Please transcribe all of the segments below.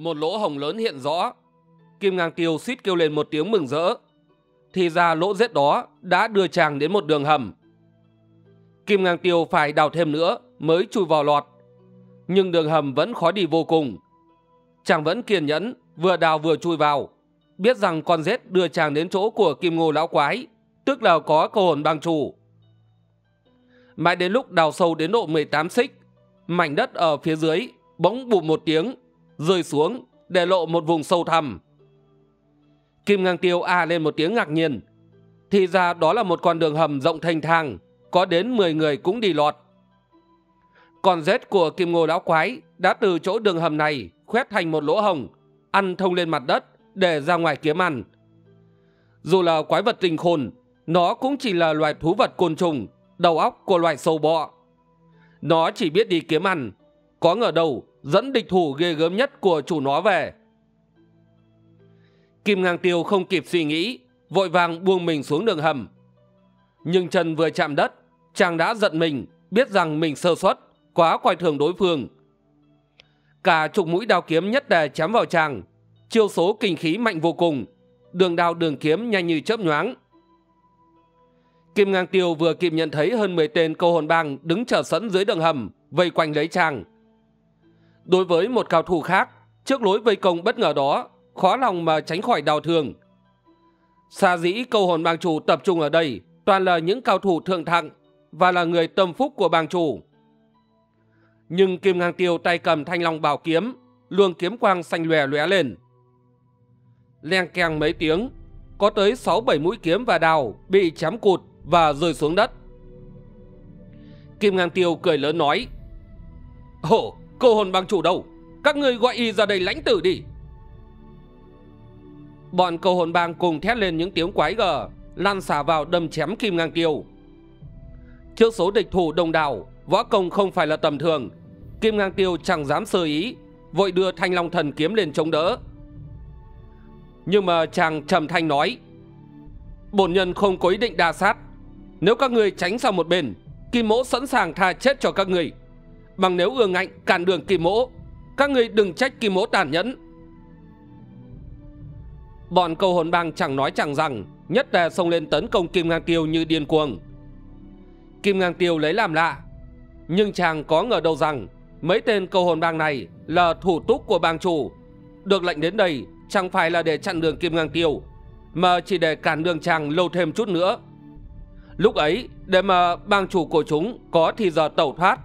một lỗ hồng lớn hiện rõ. Kim Ngang Tiêu suýt kêu lên một tiếng mừng rỡ. Thì ra lỗ rết đó đã đưa chàng đến một đường hầm. Kim Ngang Tiêu phải đào thêm nữa mới chui vào lọt. Nhưng đường hầm vẫn khó đi vô cùng. Chàng vẫn kiên nhẫn, vừa đào vừa chui vào. Biết rằng con rết đưa chàng đến chỗ của Kim Ngô Lão Quái, tức là có cô hồn bang chủ. Mãi đến lúc đào sâu đến độ 18 xích, mảnh đất ở phía dưới bỗng bụm một tiếng rơi xuống để lộ một vùng sâu thẳm kim ngang tiêu a à lên một tiếng ngạc nhiên thì ra đó là một con đường hầm rộng thanh thang có đến m người cũng đi lọt con rết của kim ngô lão quái đã từ chỗ đường hầm này khoét thành một lỗ hồng ăn thông lên mặt đất để ra ngoài kiếm ăn dù là quái vật tinh khôn nó cũng chỉ là loài thú vật côn trùng đầu óc của loài sâu bọ nó chỉ biết đi kiếm ăn có ngờ đâu dẫn địch thủ ghê gớm nhất của chủ nó về kim ngang tiêu không kịp suy nghĩ vội vàng buông mình xuống đường hầm nhưng chân vừa chạm đất chàng đã giận mình biết rằng mình sơ suất quá coi thường đối phương cả chục mũi đao kiếm nhất đề chém vào chàng chiêu số kinh khí mạnh vô cùng đường đao đường kiếm nhanh như chớp nhoáng kim ngang tiêu vừa kịp nhận thấy hơn 10 tên câu hồn bang đứng chờ sẵn dưới đường hầm vây quanh lấy chàng đối với một cao thủ khác trước lối vây công bất ngờ đó khó lòng mà tránh khỏi đào thường xa dĩ câu hồn bang chủ tập trung ở đây toàn là những cao thủ thượng thặng và là người tâm phúc của bang chủ nhưng kim ngang tiêu tay cầm thanh long bảo kiếm luồng kiếm quang xanh lòe lóe lên leng keng mấy tiếng có tới sáu bảy mũi kiếm và đào bị chém cụt và rơi xuống đất kim ngang tiêu cười lớn nói ồ Cô hồn bang chủ đâu Các người gọi y ra đây lãnh tử đi Bọn cô hồn bang cùng thét lên những tiếng quái gờ, Lan xả vào đâm chém kim ngang tiêu Trước số địch thủ đông đảo Võ công không phải là tầm thường Kim ngang tiêu chẳng dám sơ ý Vội đưa thanh long thần kiếm lên chống đỡ Nhưng mà chàng trầm thanh nói Bổn nhân không có ý định đa sát Nếu các người tránh sang một bên Kim mỗ sẵn sàng tha chết cho các người bằng nếu ưa ngạnh cản đường kỳ mỗ các người đừng trách kỳ mỗ tàn nhẫn bọn cầu hồn bang chẳng nói chẳng rằng nhất là xông lên tấn công kim ngang tiêu như điên cuồng kim ngang tiêu lấy làm lạ nhưng chàng có ngờ đâu rằng mấy tên cầu hồn bang này là thủ túc của bang chủ được lệnh đến đây chẳng phải là để chặn đường kim ngang tiêu mà chỉ để cản đường chàng lâu thêm chút nữa lúc ấy để mà bang chủ của chúng có thì giờ tẩu thoát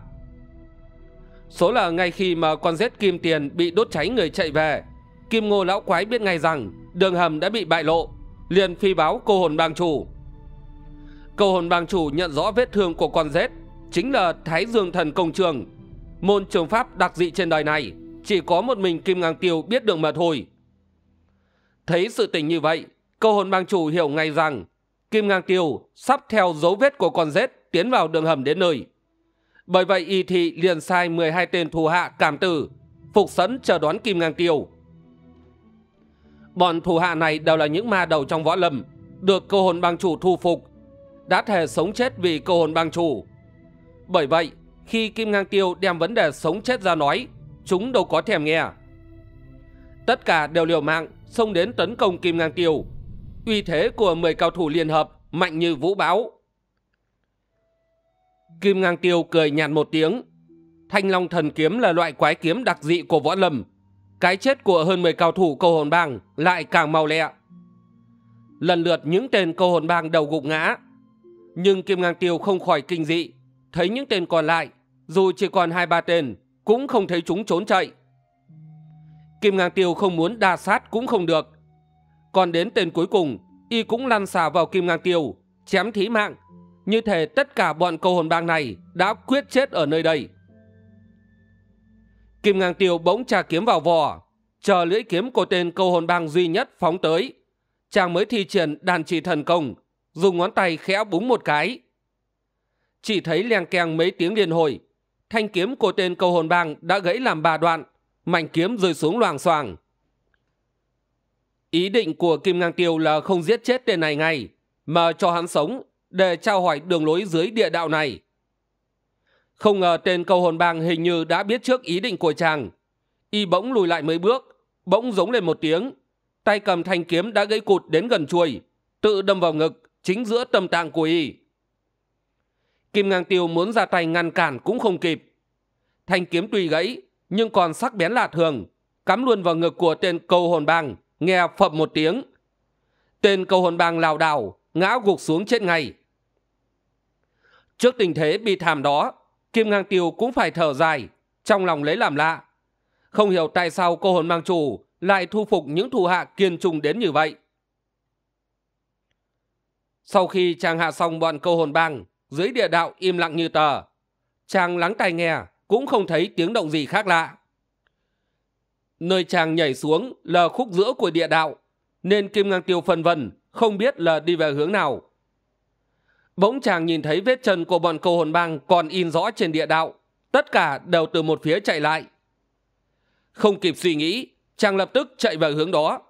Số là ngay khi mà con rết Kim Tiền bị đốt cháy người chạy về, Kim Ngô Lão Quái biết ngay rằng đường hầm đã bị bại lộ, liền phi báo cô hồn bang chủ. Cô hồn bang chủ nhận rõ vết thương của con rết chính là Thái Dương Thần Công Trường. Môn trường pháp đặc dị trên đời này, chỉ có một mình Kim Ngang Tiêu biết được mà thôi. Thấy sự tình như vậy, cô hồn bang chủ hiểu ngay rằng Kim Ngang Tiêu sắp theo dấu vết của con rết tiến vào đường hầm đến nơi. Bởi vậy y thị liền sai hai tên thù hạ cảm tử, phục sẵn chờ đón Kim Ngang Tiêu. Bọn thù hạ này đều là những ma đầu trong võ lâm, được cơ hồn bang chủ thu phục, đã thề sống chết vì cơ hồn bang chủ. Bởi vậy, khi Kim Ngang Tiêu đem vấn đề sống chết ra nói, chúng đâu có thèm nghe. Tất cả đều liều mạng, xông đến tấn công Kim Ngang Tiêu. Uy thế của 10 cao thủ liên hợp mạnh như vũ bão, Kim Ngang Tiêu cười nhạt một tiếng. Thanh Long Thần Kiếm là loại quái kiếm đặc dị của võ lâm. Cái chết của hơn 10 cao thủ câu hồn bang lại càng mau lẹ. Lần lượt những tên câu hồn bang đầu gục ngã. Nhưng Kim Ngang Tiêu không khỏi kinh dị. Thấy những tên còn lại, dù chỉ còn hai ba tên, cũng không thấy chúng trốn chạy. Kim Ngang Tiêu không muốn đa sát cũng không được. Còn đến tên cuối cùng, y cũng lăn xả vào Kim Ngang Tiêu, chém thí mạng như thể tất cả bọn câu hồn bang này đã quyết chết ở nơi đây kim ngang tiêu bỗng trà kiếm vào vò chờ lưỡi kiếm của tên câu hồn bang duy nhất phóng tới chàng mới thi triển đàn chỉ thần công dùng ngón tay khẽ búng một cái chỉ thấy leng keng mấy tiếng liên hồi thanh kiếm của tên câu hồn bang đã gãy làm ba đoạn mảnh kiếm rơi xuống loàng xoàng ý định của kim ngang tiêu là không giết chết tên này ngay mà cho hắn sống để trao hỏi đường lối dưới địa đạo này không ngờ tên câu hồn bang hình như đã biết trước ý định của chàng y bỗng lùi lại mấy bước bỗng giống lên một tiếng tay cầm thanh kiếm đã gãy cụt đến gần chuôi tự đâm vào ngực chính giữa tâm tạng của y kim ngang tiêu muốn ra tay ngăn cản cũng không kịp thanh kiếm tùy gãy nhưng còn sắc bén lạ thường cắm luôn vào ngực của tên câu hồn bang nghe phập một tiếng tên câu hồn bang lảo đảo ngã gục xuống chết ngay Trước tình thế bi thảm đó, Kim Ngang Tiêu cũng phải thở dài, trong lòng lấy làm lạ. Không hiểu tại sao cô hồn mang chủ lại thu phục những thủ hạ kiên trùng đến như vậy. Sau khi chàng hạ xong bọn câu hồn bang, dưới địa đạo im lặng như tờ. Chàng lắng tai nghe, cũng không thấy tiếng động gì khác lạ. Nơi chàng nhảy xuống là khúc giữa của địa đạo, nên Kim Ngang Tiêu phân vân, không biết là đi về hướng nào bỗng chàng nhìn thấy vết chân của bọn câu hồn bang còn in rõ trên địa đạo tất cả đều từ một phía chạy lại không kịp suy nghĩ chàng lập tức chạy về hướng đó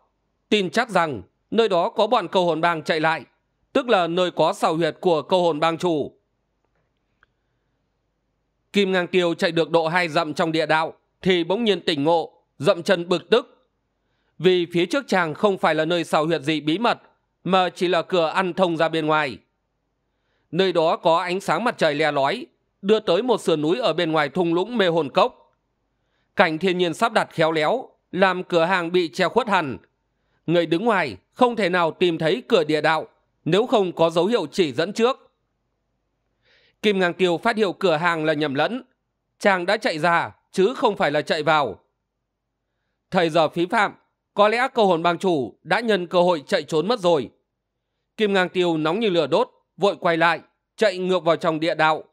tin chắc rằng nơi đó có bọn câu hồn bang chạy lại tức là nơi có sào huyệt của câu hồn bang chủ kim ngang tiêu chạy được độ hai dặm trong địa đạo thì bỗng nhiên tỉnh ngộ dậm chân bực tức vì phía trước chàng không phải là nơi sào huyệt gì bí mật mà chỉ là cửa ăn thông ra bên ngoài nơi đó có ánh sáng mặt trời le lói đưa tới một sườn núi ở bên ngoài thung lũng mê hồn cốc cảnh thiên nhiên sắp đặt khéo léo làm cửa hàng bị che khuất hẳn người đứng ngoài không thể nào tìm thấy cửa địa đạo nếu không có dấu hiệu chỉ dẫn trước kim ngang tiêu phát hiệu cửa hàng là nhầm lẫn chàng đã chạy ra chứ không phải là chạy vào thời giờ phí phạm có lẽ cầu hồn bang chủ đã nhân cơ hội chạy trốn mất rồi kim ngang tiêu nóng như lửa đốt vội quay lại chạy ngược vào trong địa đạo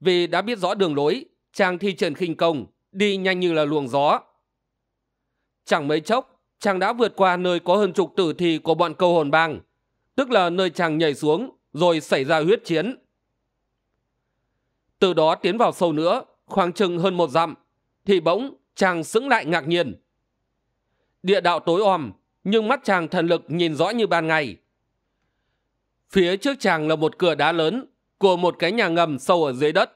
vì đã biết rõ đường lối chàng thi triển khinh công đi nhanh như là luồng gió chẳng mấy chốc chàng đã vượt qua nơi có hơn chục tử thi của bọn câu hồn bang tức là nơi chàng nhảy xuống rồi xảy ra huyết chiến từ đó tiến vào sâu nữa khoảng chừng hơn một dặm thì bỗng chàng sững lại ngạc nhiên địa đạo tối om nhưng mắt chàng thần lực nhìn rõ như ban ngày phía trước chàng là một cửa đá lớn của một cái nhà ngầm sâu ở dưới đất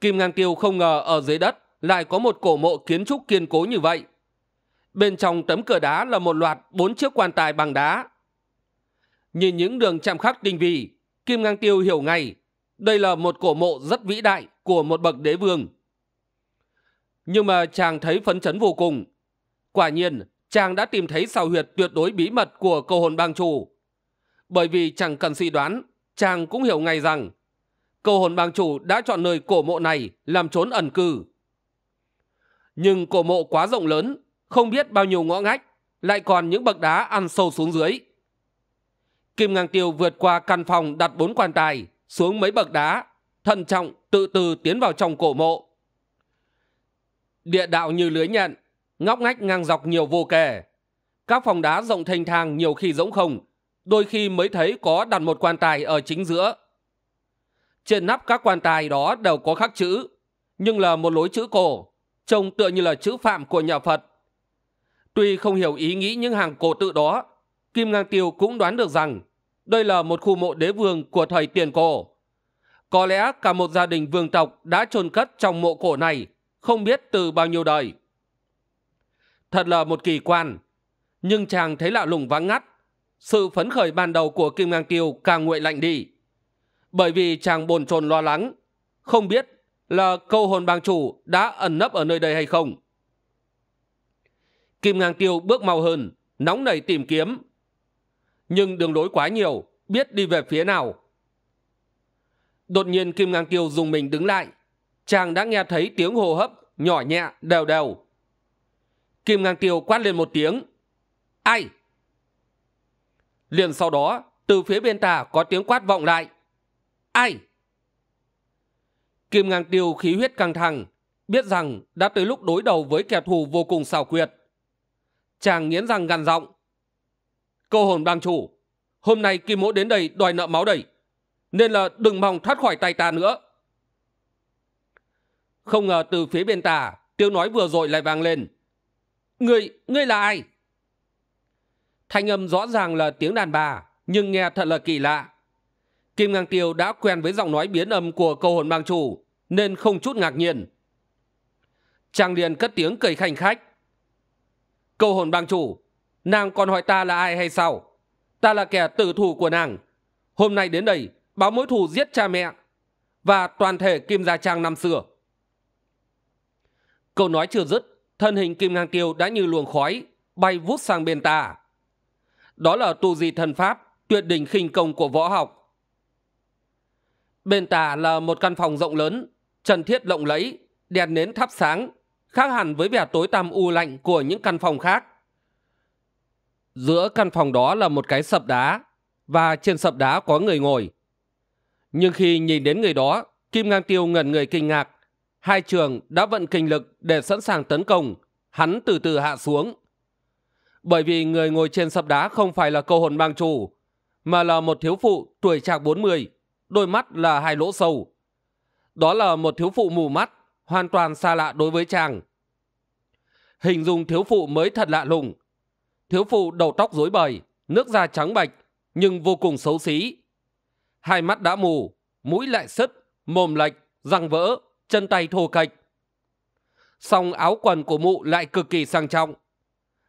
kim ngang tiêu không ngờ ở dưới đất lại có một cổ mộ kiến trúc kiên cố như vậy bên trong tấm cửa đá là một loạt bốn chiếc quan tài bằng đá nhìn những đường chạm khắc tinh vi kim ngang tiêu hiểu ngay đây là một cổ mộ rất vĩ đại của một bậc đế vương nhưng mà chàng thấy phấn chấn vô cùng quả nhiên chàng đã tìm thấy sào huyệt tuyệt đối bí mật của cầu hồn bang chủ bởi vì chẳng cần suy đoán chàng cũng hiểu ngay rằng cầu hồn bang chủ đã chọn nơi cổ mộ này làm trốn ẩn cư nhưng cổ mộ quá rộng lớn không biết bao nhiêu ngõ ngách lại còn những bậc đá ăn sâu xuống dưới kim ngang tiêu vượt qua căn phòng đặt bốn quan tài xuống mấy bậc đá thận trọng tự từ tiến vào trong cổ mộ địa đạo như lưới nhận ngóc ngách ngang dọc nhiều vô kể các phòng đá rộng thênh thang nhiều khi rỗng không đôi khi mới thấy có đặt một quan tài ở chính giữa trên nắp các quan tài đó đều có khắc chữ nhưng là một lối chữ cổ trông tựa như là chữ phạm của nhà phật tuy không hiểu ý nghĩ những hàng cổ tự đó kim ngang tiêu cũng đoán được rằng đây là một khu mộ đế vương của thời tiền cổ có lẽ cả một gia đình vương tộc đã trôn cất trong mộ cổ này không biết từ bao nhiêu đời thật là một kỳ quan nhưng chàng thấy lạ lùng vắng ngắt sự phấn khởi ban đầu của kim ngang tiêu càng nguội lạnh đi bởi vì chàng bồn chồn lo lắng không biết là câu hồn bang chủ đã ẩn nấp ở nơi đây hay không kim ngang tiêu bước mau hơn nóng nảy tìm kiếm nhưng đường lối quá nhiều biết đi về phía nào đột nhiên kim ngang tiêu dùng mình đứng lại chàng đã nghe thấy tiếng hô hấp nhỏ nhẹ đều đều kim ngang tiêu quát lên một tiếng ai liền sau đó từ phía bên tà có tiếng quát vọng lại ai kim ngang tiêu khí huyết căng thẳng biết rằng đã tới lúc đối đầu với kẻ thù vô cùng xảo quyệt chàng nghiến răng gằn giọng câu hồn bang chủ hôm nay kim mỗ đến đây đòi nợ máu đầy nên là đừng mong thoát khỏi tay ta nữa không ngờ từ phía bên tà tiêu nói vừa rồi lại vang lên người người là ai thanh âm rõ ràng là tiếng đàn bà nhưng nghe thật là kỳ lạ kim ngang tiêu đã quen với giọng nói biến âm của câu hồn bang chủ nên không chút ngạc nhiên Trang liền cất tiếng cười khanh khách câu hồn bang chủ nàng còn hỏi ta là ai hay sao ta là kẻ tử thù của nàng hôm nay đến đây báo mối thù giết cha mẹ và toàn thể kim gia trang năm xưa câu nói chưa dứt thân hình kim ngang tiêu đã như luồng khói bay vút sang bên ta đó là tu di thần pháp tuyệt đỉnh khinh công của võ học bên tả là một căn phòng rộng lớn trần thiết lộng lẫy đèn nến thắp sáng khác hẳn với vẻ tối tăm u lạnh của những căn phòng khác giữa căn phòng đó là một cái sập đá và trên sập đá có người ngồi nhưng khi nhìn đến người đó kim ngang tiêu ngẩn người kinh ngạc hai trường đã vận kinh lực để sẵn sàng tấn công hắn từ từ hạ xuống bởi vì người ngồi trên sập đá không phải là câu hồn bang chủ mà là một thiếu phụ tuổi trạc bốn mươi đôi mắt là hai lỗ sâu. Đó là một thiếu phụ mù mắt, hoàn toàn xa lạ đối với chàng. Hình dung thiếu phụ mới thật lạ lùng. Thiếu phụ đầu tóc rối bời, nước da trắng bạch, nhưng vô cùng xấu xí. Hai mắt đã mù, mũi lại sứt, mồm lệch, răng vỡ, chân tay thô kệch Song áo quần của mụ lại cực kỳ sang trọng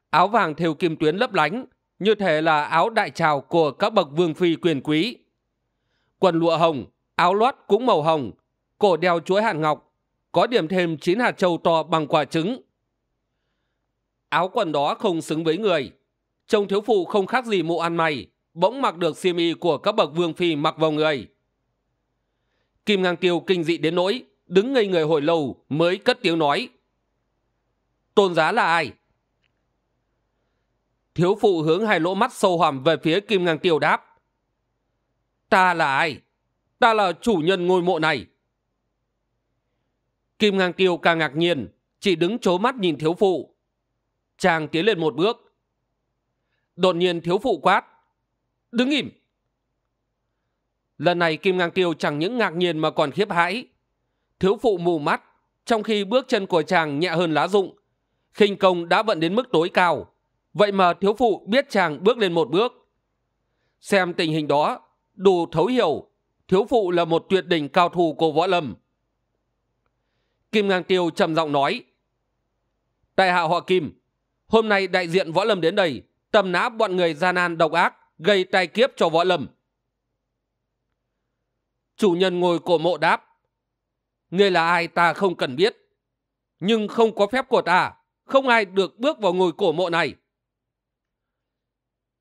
áo vàng thêu kim tuyến lấp lánh như thể là áo đại trào của các bậc vương phi quyền quý quần lụa hồng áo lót cũng màu hồng cổ đeo chuỗi hạt ngọc có điểm thêm chín hạt trâu to bằng quả trứng áo quần đó không xứng với người trông thiếu phụ không khác gì mụ ăn mày bỗng mặc được xiêm y của các bậc vương phi mặc vào người kim ngang tiêu kinh dị đến nỗi đứng ngây người hồi lâu mới cất tiếng nói tôn giá là ai thiếu phụ hướng hai lỗ mắt sâu hoằm về phía kim ngang tiêu đáp ta là ai ta là chủ nhân ngôi mộ này kim ngang tiêu càng ngạc nhiên chỉ đứng c mắt nhìn thiếu phụ chàng tiến lên một bước đột nhiên thiếu phụ quát đứng im lần này kim ngang tiêu chẳng những ngạc nhiên mà còn khiếp hãi thiếu phụ mù mắt trong khi bước chân của chàng nhẹ hơn lá rụng khinh công đã vận đến mức tối cao vậy mà thiếu phụ biết chàng bước lên một bước xem tình hình đó đủ thấu hiểu thiếu phụ là một tuyệt đỉnh cao thủ của võ lâm kim ngang tiêu trầm giọng nói tại hạ họ kim hôm nay đại diện võ lâm đến đây tầm nã bọn người gian nan độc ác gây tai kiếp cho võ lâm chủ nhân ngồi cổ mộ đáp người là ai ta không cần biết nhưng không có phép của ta không ai được bước vào ngồi cổ mộ này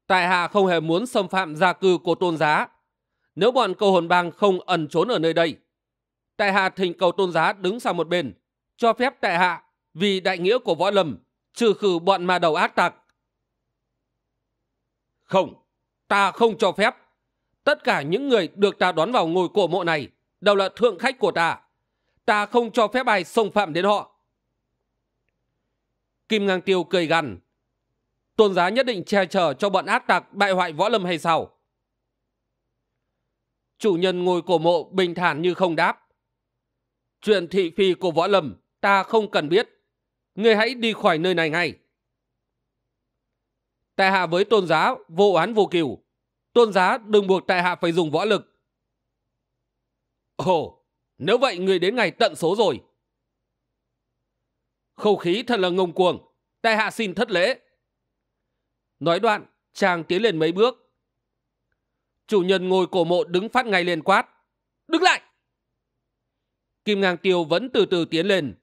tại hạ không hề muốn xâm phạm gia cư của tôn giá. Nếu bọn cầu hồn bang không ẩn trốn ở nơi đây, tại hạ thỉnh cầu tôn giá đứng sang một bên, cho phép tại hạ vì đại nghĩa của võ lâm trừ khử bọn ma đầu ác tặc. Không, ta không cho phép. Tất cả những người được ta đón vào ngồi cổ mộ này đều là thượng khách của ta. Ta không cho phép ai xông phạm đến họ. Kim Ngang Tiêu cười gằn, tôn giá nhất định che chở cho bọn ác tặc bại hoại võ lâm hay sao chủ nhân ngồi cổ mộ bình thản như không đáp chuyện thị phi của võ lâm ta không cần biết ngươi hãy đi khỏi nơi này ngay tại hạ với tôn giá vô oán vô cừu tôn giá đừng buộc tại hạ phải dùng võ lực ồ nếu vậy người đến ngày tận số rồi Khẩu khí thật là ngông cuồng tại hạ xin thất lễ Nói đoạn, chàng tiến lên mấy bước. Chủ nhân ngồi cổ mộ đứng phát ngay lên quát. Đứng lại! Kim ngang tiêu vẫn từ từ tiến lên.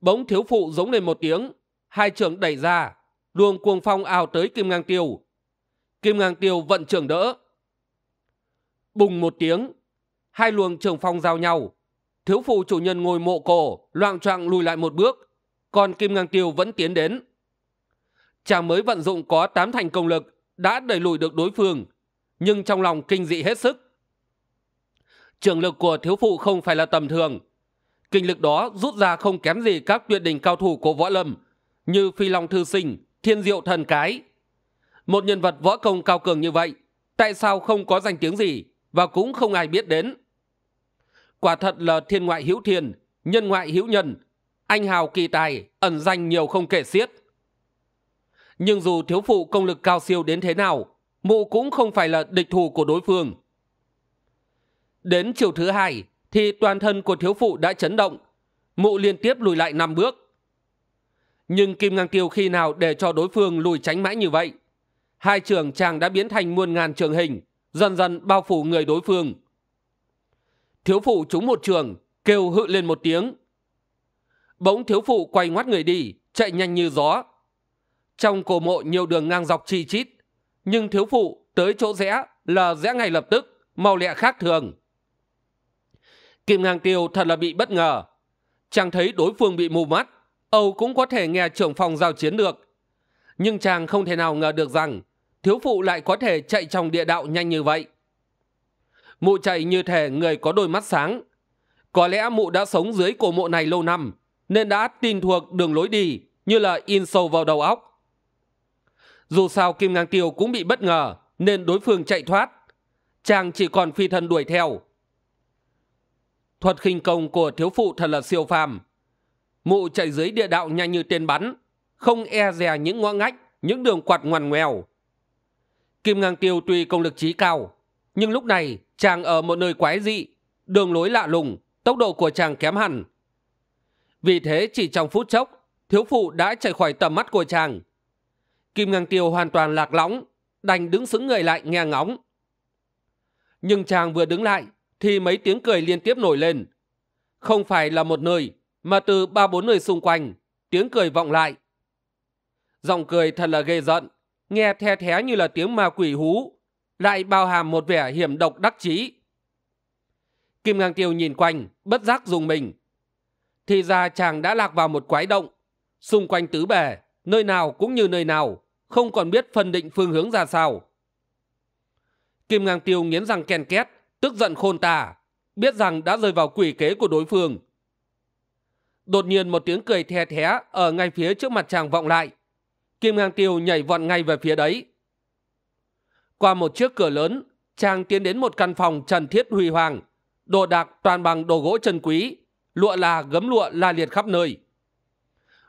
Bỗng thiếu phụ giống lên một tiếng, hai trường đẩy ra, luồng cuồng phong ào tới kim ngang tiêu. Kim ngang tiêu vận trường đỡ. Bùng một tiếng, hai luồng trường phong giao nhau. Thiếu phụ chủ nhân ngồi mộ cổ, loạng choạng lùi lại một bước, còn kim ngang tiêu vẫn tiến đến chàng mới vận dụng có tám thành công lực đã đẩy lùi được đối phương nhưng trong lòng kinh dị hết sức trường lực của thiếu phụ không phải là tầm thường kinh lực đó rút ra không kém gì các tuyệt đỉnh cao thủ của võ lâm như phi long thư sinh thiên diệu thần cái một nhân vật võ công cao cường như vậy tại sao không có danh tiếng gì và cũng không ai biết đến quả thật là thiên ngoại hữu thiên nhân ngoại hữu nhân anh hào kỳ tài ẩn danh nhiều không kể xiết nhưng dù thiếu phụ công lực cao siêu đến thế nào mụ cũng không phải là địch thủ của đối phương đến chiều thứ hai thì toàn thân của thiếu phụ đã chấn động mụ liên tiếp lùi lại năm bước nhưng kim ngang tiêu khi nào để cho đối phương lùi tránh mãi như vậy hai trường chàng đã biến thành muôn ngàn trường hình dần dần bao phủ người đối phương thiếu phụ trúng một trường kêu hự lên một tiếng bỗng thiếu phụ quay ngoắt người đi chạy nhanh như gió trong cổ mộ nhiều đường ngang dọc chi chít, nhưng thiếu phụ tới chỗ rẽ là rẽ ngay lập tức, mau lẹ khác thường. Kim Ngang Tiêu thật là bị bất ngờ. Chàng thấy đối phương bị mù mắt, Âu cũng có thể nghe trưởng phòng giao chiến được. Nhưng chàng không thể nào ngờ được rằng thiếu phụ lại có thể chạy trong địa đạo nhanh như vậy. Mụ chạy như thể người có đôi mắt sáng. Có lẽ mụ đã sống dưới cổ mộ này lâu năm, nên đã tin thuộc đường lối đi như là in sâu vào đầu óc dù sao kim ngang tiêu cũng bị bất ngờ nên đối phương chạy thoát chàng chỉ còn phi thân đuổi theo thuật khinh công của thiếu phụ thật là siêu phàm mụ chạy dưới địa đạo nhanh như tên bắn không e dè những ngõ ngách những đường quạt ngoằn ngoèo kim ngang tiêu tuy công lực trí cao nhưng lúc này chàng ở một nơi quái dị đường lối lạ lùng tốc độ của chàng kém hẳn vì thế chỉ trong phút chốc thiếu phụ đã chạy khỏi tầm mắt của chàng Kim Ngang Tiêu hoàn toàn lạc lõng, đành đứng xứng người lại nghe ngóng. Nhưng chàng vừa đứng lại, thì mấy tiếng cười liên tiếp nổi lên. Không phải là một nơi, mà từ ba bốn nơi xung quanh, tiếng cười vọng lại. Giọng cười thật là ghê giận, nghe the thé như là tiếng ma quỷ hú, lại bao hàm một vẻ hiểm độc đắc chí. Kim Ngang Tiêu nhìn quanh, bất giác dùng mình. Thì ra chàng đã lạc vào một quái động, xung quanh tứ bề, nơi nào cũng như nơi nào, không còn biết phân định phương hướng ra sao kim ngang tiêu nghiến răng ken két tức giận khôn tả biết rằng đã rơi vào quỷ kế của đối phương đột nhiên một tiếng cười the thé ở ngay phía trước mặt chàng vọng lại kim ngang tiêu nhảy vọt ngay về phía đấy qua một chiếc cửa lớn chàng tiến đến một căn phòng trần thiết huy hoàng đồ đạc toàn bằng đồ gỗ chân quý lụa là gấm lụa la liệt khắp nơi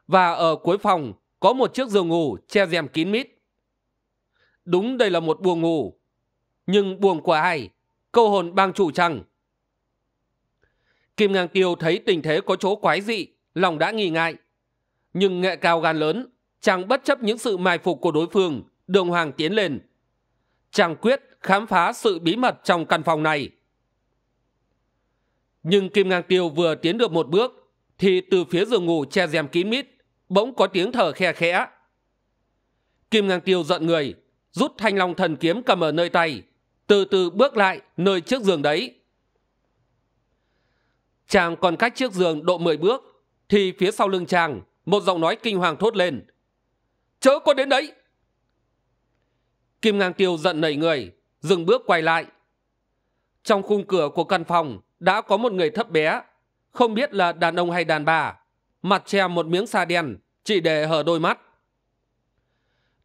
và ở cuối phòng có một chiếc giường ngủ che rèm kín mít đúng đây là một buồng ngủ nhưng buồng của ai câu hồn bang chủ chăng kim ngang tiêu thấy tình thế có chỗ quái dị lòng đã nghi ngại nhưng nghệ cao gan lớn chàng bất chấp những sự mai phục của đối phương đường hoàng tiến lên chàng quyết khám phá sự bí mật trong căn phòng này nhưng kim ngang tiêu vừa tiến được một bước thì từ phía giường ngủ che rèm kín mít bỗng có tiếng thở khe khẽ kim ngang tiêu giận người rút thanh long thần kiếm cầm ở nơi tay từ từ bước lại nơi trước giường đấy chàng còn cách chiếc giường độ 10 bước thì phía sau lưng chàng một giọng nói kinh hoàng thốt lên chớ có đến đấy kim ngang tiêu giận nảy người dừng bước quay lại trong khung cửa của căn phòng đã có một người thấp bé không biết là đàn ông hay đàn bà mặt che một miếng sa đen chỉ để hở đôi mắt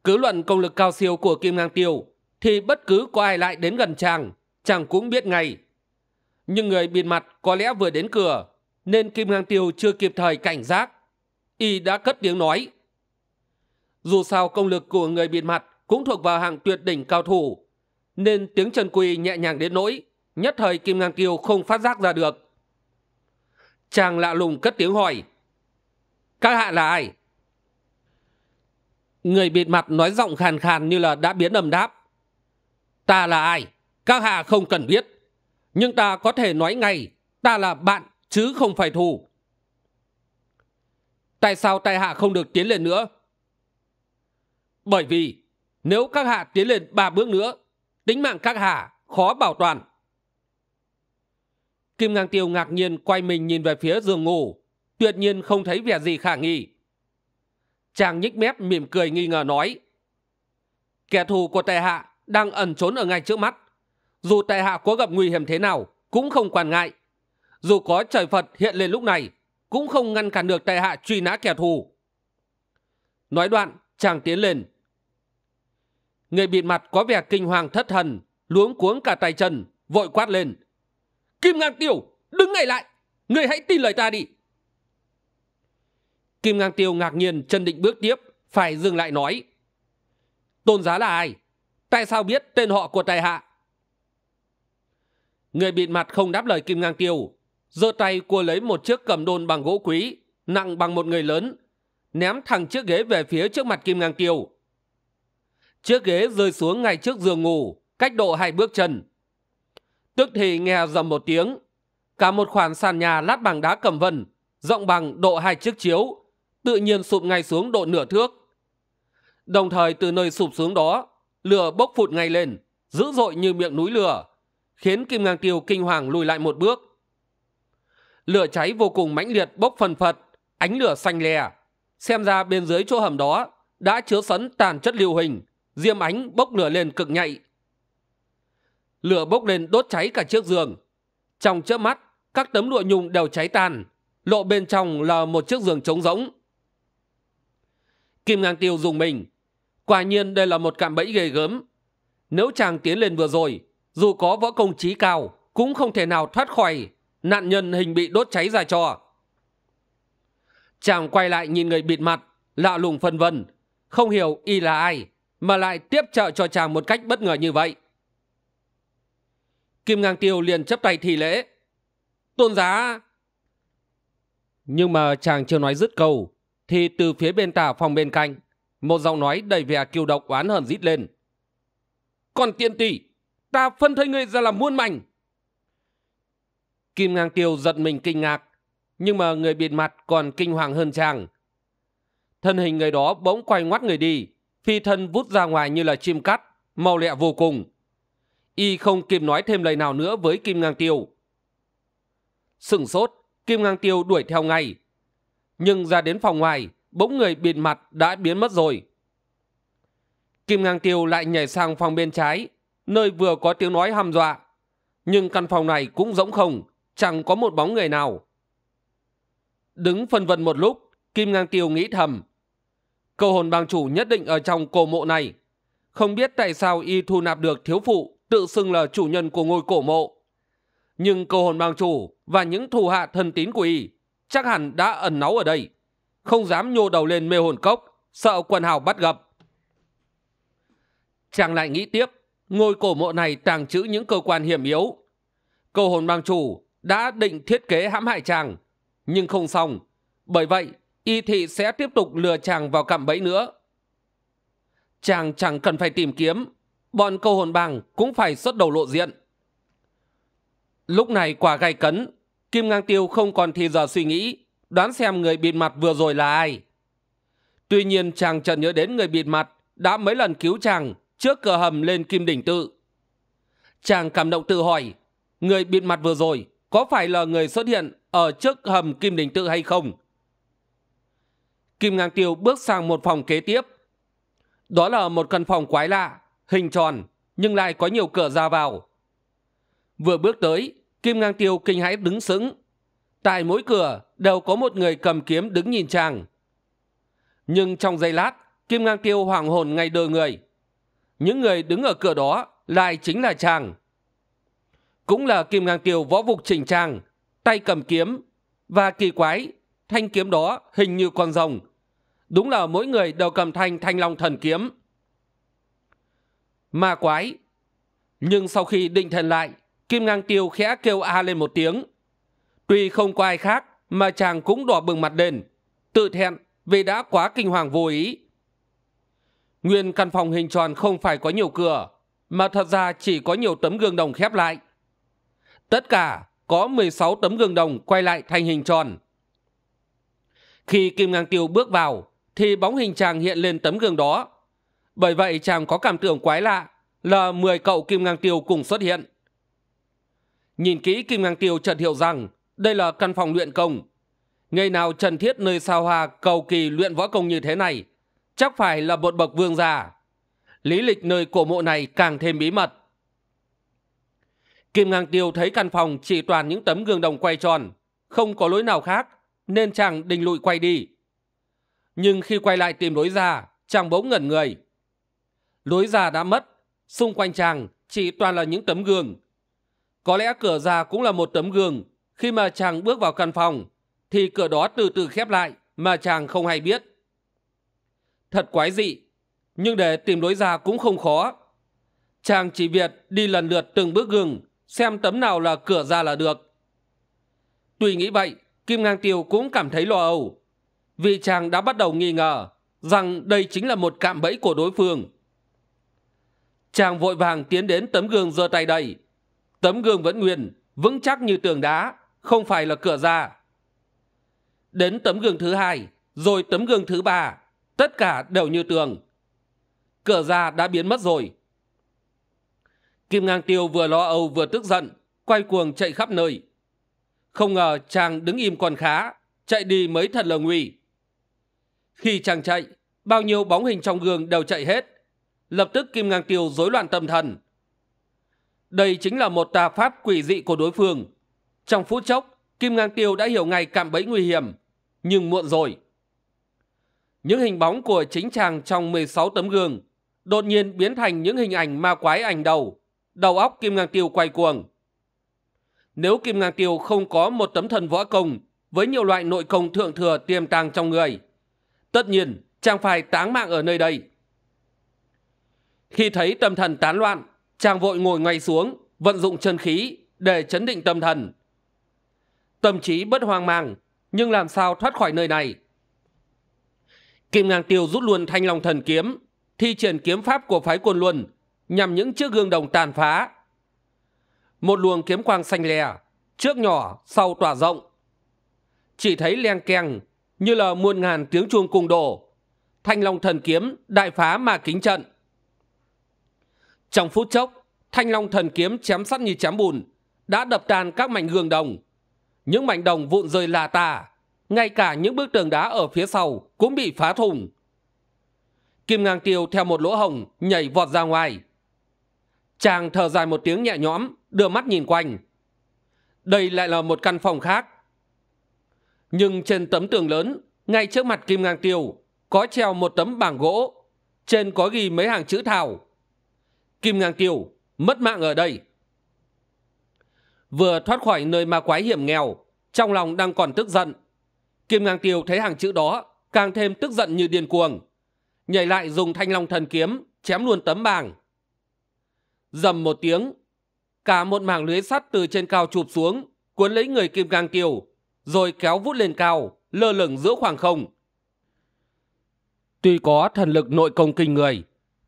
cứ luận công lực cao siêu của kim ngang tiêu thì bất cứ có ai lại đến gần chàng chàng cũng biết ngay nhưng người bịt mặt có lẽ vừa đến cửa nên kim ngang tiêu chưa kịp thời cảnh giác y đã cất tiếng nói dù sao công lực của người bịt mặt cũng thuộc vào hạng tuyệt đỉnh cao thủ nên tiếng chân quy nhẹ nhàng đến nỗi nhất thời kim ngang tiêu không phát giác ra được chàng lạ lùng cất tiếng hỏi các hạ là ai? Người bịt mặt nói giọng khàn khàn như là đã biến âm đáp. Ta là ai? Các hạ không cần biết. Nhưng ta có thể nói ngay, ta là bạn chứ không phải thù. Tại sao tại hạ không được tiến lên nữa? Bởi vì nếu các hạ tiến lên ba bước nữa, tính mạng các hạ khó bảo toàn. Kim Ngang Tiêu ngạc nhiên quay mình nhìn về phía giường ngủ, tuyệt nhiên không thấy vẻ gì khả nghi chàng nhích mép mỉm cười nghi ngờ nói kẻ thù của tệ hạ đang ẩn trốn ở ngay trước mắt dù tệ hạ có gặp nguy hiểm thế nào cũng không quan ngại dù có trời phật hiện lên lúc này cũng không ngăn cản được tệ hạ truy nã kẻ thù nói đoạn chàng tiến lên người bịt mặt có vẻ kinh hoàng thất thần luống cuống cả tay chân vội quát lên kim ngang tiêu đứng ngay lại người hãy tin lời ta đi Kim Ngang Tiêu ngạc nhiên chân định bước tiếp, phải dừng lại nói. Tôn giá là ai? Tại sao biết tên họ của tài hạ? Người bịt mặt không đáp lời Kim Ngang Tiêu, giơ tay cua lấy một chiếc cầm đôn bằng gỗ quý, nặng bằng một người lớn, ném thẳng chiếc ghế về phía trước mặt Kim Ngang Tiêu. Chiếc ghế rơi xuống ngay trước giường ngủ, cách độ hai bước chân. Tức thì nghe dầm một tiếng, cả một khoản sàn nhà lát bằng đá cầm vân, rộng bằng độ hai chiếc chiếu, tự nhiên sụp ngay xuống độ nửa thước đồng thời từ nơi sụp xuống đó lửa bốc phụt ngay lên dữ dội như miệng núi lửa khiến kim ngang tiêu kinh hoàng lùi lại một bước lửa cháy vô cùng mãnh liệt bốc phần phật ánh lửa xanh lè xem ra bên dưới chỗ hầm đó đã chứa sẵn tàn chất liều hình diêm ánh bốc lửa lên cực nhạy lửa bốc lên đốt cháy cả chiếc giường trong chớp mắt các tấm lụa nhung đều cháy tan lộ bên trong là một chiếc giường trống rỗng kim ngang tiêu dùng mình quả nhiên đây là một cạm bẫy ghê gớm nếu chàng tiến lên vừa rồi dù có võ công trí cao cũng không thể nào thoát khỏi nạn nhân hình bị đốt cháy ra cho chàng quay lại nhìn người bịt mặt lạ lùng phân vân không hiểu y là ai mà lại tiếp trợ cho chàng một cách bất ngờ như vậy kim ngang tiêu liền chấp tay thì lễ tôn giá nhưng mà chàng chưa nói dứt câu thì từ phía bên tả phòng bên cạnh một giọng nói đầy vẻ kiêu độc oán hờn rít lên còn tiện tỷ ta phân thây ngươi ra làm muôn mảnh kim ngang tiêu giật mình kinh ngạc nhưng mà người bịt mặt còn kinh hoàng hơn chàng thân hình người đó bỗng quay ngoắt người đi phi thân vút ra ngoài như là chim cắt mau lẹ vô cùng y không kịp nói thêm lời nào nữa với kim ngang tiêu sửng sốt kim ngang tiêu đuổi theo ngay nhưng ra đến phòng ngoài bỗng người bịt mặt đã biến mất rồi kim ngang tiêu lại nhảy sang phòng bên trái nơi vừa có tiếng nói hăm dọa nhưng căn phòng này cũng rỗng không chẳng có một bóng người nào đứng phân vân một lúc kim ngang tiêu nghĩ thầm câu hồn bang chủ nhất định ở trong cổ mộ này không biết tại sao y thu nạp được thiếu phụ tự xưng là chủ nhân của ngôi cổ mộ nhưng câu hồn bang chủ và những thù hạ thân tín của y chắc hẳn đã ẩn náu ở đây không dám nhô đầu lên mê hồn cốc sợ quần hào bắt gặp chàng lại nghĩ tiếp ngôi cổ mộ này tàng trữ những cơ quan hiểm yếu câu hồn bang chủ đã định thiết kế hãm hại chàng nhưng không xong bởi vậy y thị sẽ tiếp tục lừa chàng vào cạm bẫy nữa chàng chẳng cần phải tìm kiếm bọn câu hồn bang cũng phải xuất đầu lộ diện lúc này quả gai cấn Kim Ngang Tiêu không còn thì giờ suy nghĩ, đoán xem người bịt mặt vừa rồi là ai. Tuy nhiên chàng chợt nhớ đến người bịt mặt đã mấy lần cứu chàng trước cửa hầm lên Kim Đỉnh Tự. Chàng cảm động tự hỏi, người bịt mặt vừa rồi có phải là người xuất hiện ở trước hầm Kim Đỉnh Tự hay không? Kim Ngang Tiêu bước sang một phòng kế tiếp. Đó là một căn phòng quái lạ, hình tròn, nhưng lại có nhiều cửa ra vào. Vừa bước tới, kim ngang tiêu kinh hãi đứng sững tại mỗi cửa đều có một người cầm kiếm đứng nhìn chàng nhưng trong giây lát kim ngang tiêu hoàng hồn ngay đờ người những người đứng ở cửa đó lại chính là chàng cũng là kim ngang tiêu võ vục trình trang tay cầm kiếm và kỳ quái thanh kiếm đó hình như con rồng đúng là mỗi người đều cầm thanh thanh long thần kiếm ma quái nhưng sau khi định thần lại Kim Ngang Tiêu khẽ kêu a lên một tiếng. Tuy không có ai khác mà chàng cũng đỏ bừng mặt đền, Tự thẹn vì đã quá kinh hoàng vô ý. Nguyên căn phòng hình tròn không phải có nhiều cửa mà thật ra chỉ có nhiều tấm gương đồng khép lại. Tất cả có sáu tấm gương đồng quay lại thành hình tròn. Khi Kim Ngang Tiêu bước vào thì bóng hình chàng hiện lên tấm gương đó. Bởi vậy chàng có cảm tưởng quái lạ là 10 cậu Kim Ngang Tiêu cùng xuất hiện nhìn kỹ kim ngang tiêu trần hiểu rằng đây là căn phòng luyện công ngày nào trần thiết nơi sao hoa cầu kỳ luyện võ công như thế này chắc phải là một bậc vương già lý lịch nơi cổ mộ này càng thêm bí mật kim ngang tiêu thấy căn phòng chỉ toàn những tấm gương đồng quay tròn không có lối nào khác nên chàng đình lụi quay đi nhưng khi quay lại tìm lối ra chàng bỗng ngẩn người lối ra đã mất xung quanh chàng chỉ toàn là những tấm gương có lẽ cửa ra cũng là một tấm gương. Khi mà chàng bước vào căn phòng, thì cửa đó từ từ khép lại mà chàng không hay biết. Thật quái dị, nhưng để tìm lối ra cũng không khó. Chàng chỉ việc đi lần lượt từng bước gương xem tấm nào là cửa ra là được. Tuy nghĩ vậy, Kim Ngang Tiêu cũng cảm thấy lo âu, vì chàng đã bắt đầu nghi ngờ rằng đây chính là một cạm bẫy của đối phương. Chàng vội vàng tiến đến tấm gương giơ tay đầy tấm gương vẫn nguyên vững chắc như tường đá không phải là cửa ra đến tấm gương thứ hai rồi tấm gương thứ ba tất cả đều như tường cửa ra đã biến mất rồi kim ngang tiêu vừa lo âu vừa tức giận quay cuồng chạy khắp nơi không ngờ chàng đứng im còn khá chạy đi mới thật là nguy khi chàng chạy bao nhiêu bóng hình trong gương đều chạy hết lập tức kim ngang tiêu rối loạn tâm thần đây chính là một tà pháp quỷ dị của đối phương trong phút chốc kim ngang tiêu đã hiểu ngay cạm bẫy nguy hiểm nhưng muộn rồi những hình bóng của chính chàng trong sáu tấm gương đột nhiên biến thành những hình ảnh ma quái ảnh đầu đầu óc kim ngang tiêu quay cuồng nếu kim ngang tiêu không có một tấm thần võ công với nhiều loại nội công thượng thừa tiềm tàng trong người tất nhiên chàng phải táng mạng ở nơi đây khi thấy tâm thần tán loạn chàng vội ngồi ngay xuống vận dụng chân khí để chấn định tâm thần tâm trí bất hoang mang nhưng làm sao thoát khỏi nơi này kim ngang tiêu rút luôn thanh long thần kiếm thi triển kiếm pháp của phái quân luân nhằm những chiếc gương đồng tàn phá một luồng kiếm quang xanh lè trước nhỏ sau tỏa rộng chỉ thấy leng keng như là muôn ngàn tiếng chuông cùng đổ thanh long thần kiếm đại phá mà kính trận trong phút chốc, thanh long thần kiếm chém sắt như chém bùn, đã đập tan các mảnh gương đồng. Những mảnh đồng vụn rơi là tà, ngay cả những bức tường đá ở phía sau cũng bị phá thủng. Kim ngang tiêu theo một lỗ hồng nhảy vọt ra ngoài. Chàng thở dài một tiếng nhẹ nhõm, đưa mắt nhìn quanh. Đây lại là một căn phòng khác. Nhưng trên tấm tường lớn, ngay trước mặt Kim ngang tiêu, có treo một tấm bảng gỗ. Trên có ghi mấy hàng chữ thảo kim ngang Tiêu mất mạng ở đây vừa thoát khỏi nơi ma quái hiểm nghèo trong lòng đang còn tức giận kim ngang Tiêu thấy hàng chữ đó càng thêm tức giận như điên cuồng nhảy lại dùng thanh long thần kiếm chém luôn tấm bảng dầm một tiếng cả một mảng lưới sắt từ trên cao chụp xuống cuốn lấy người kim Ngang Tiêu, rồi kéo vút lên cao lơ lửng giữa khoảng không tuy có thần lực nội công kinh người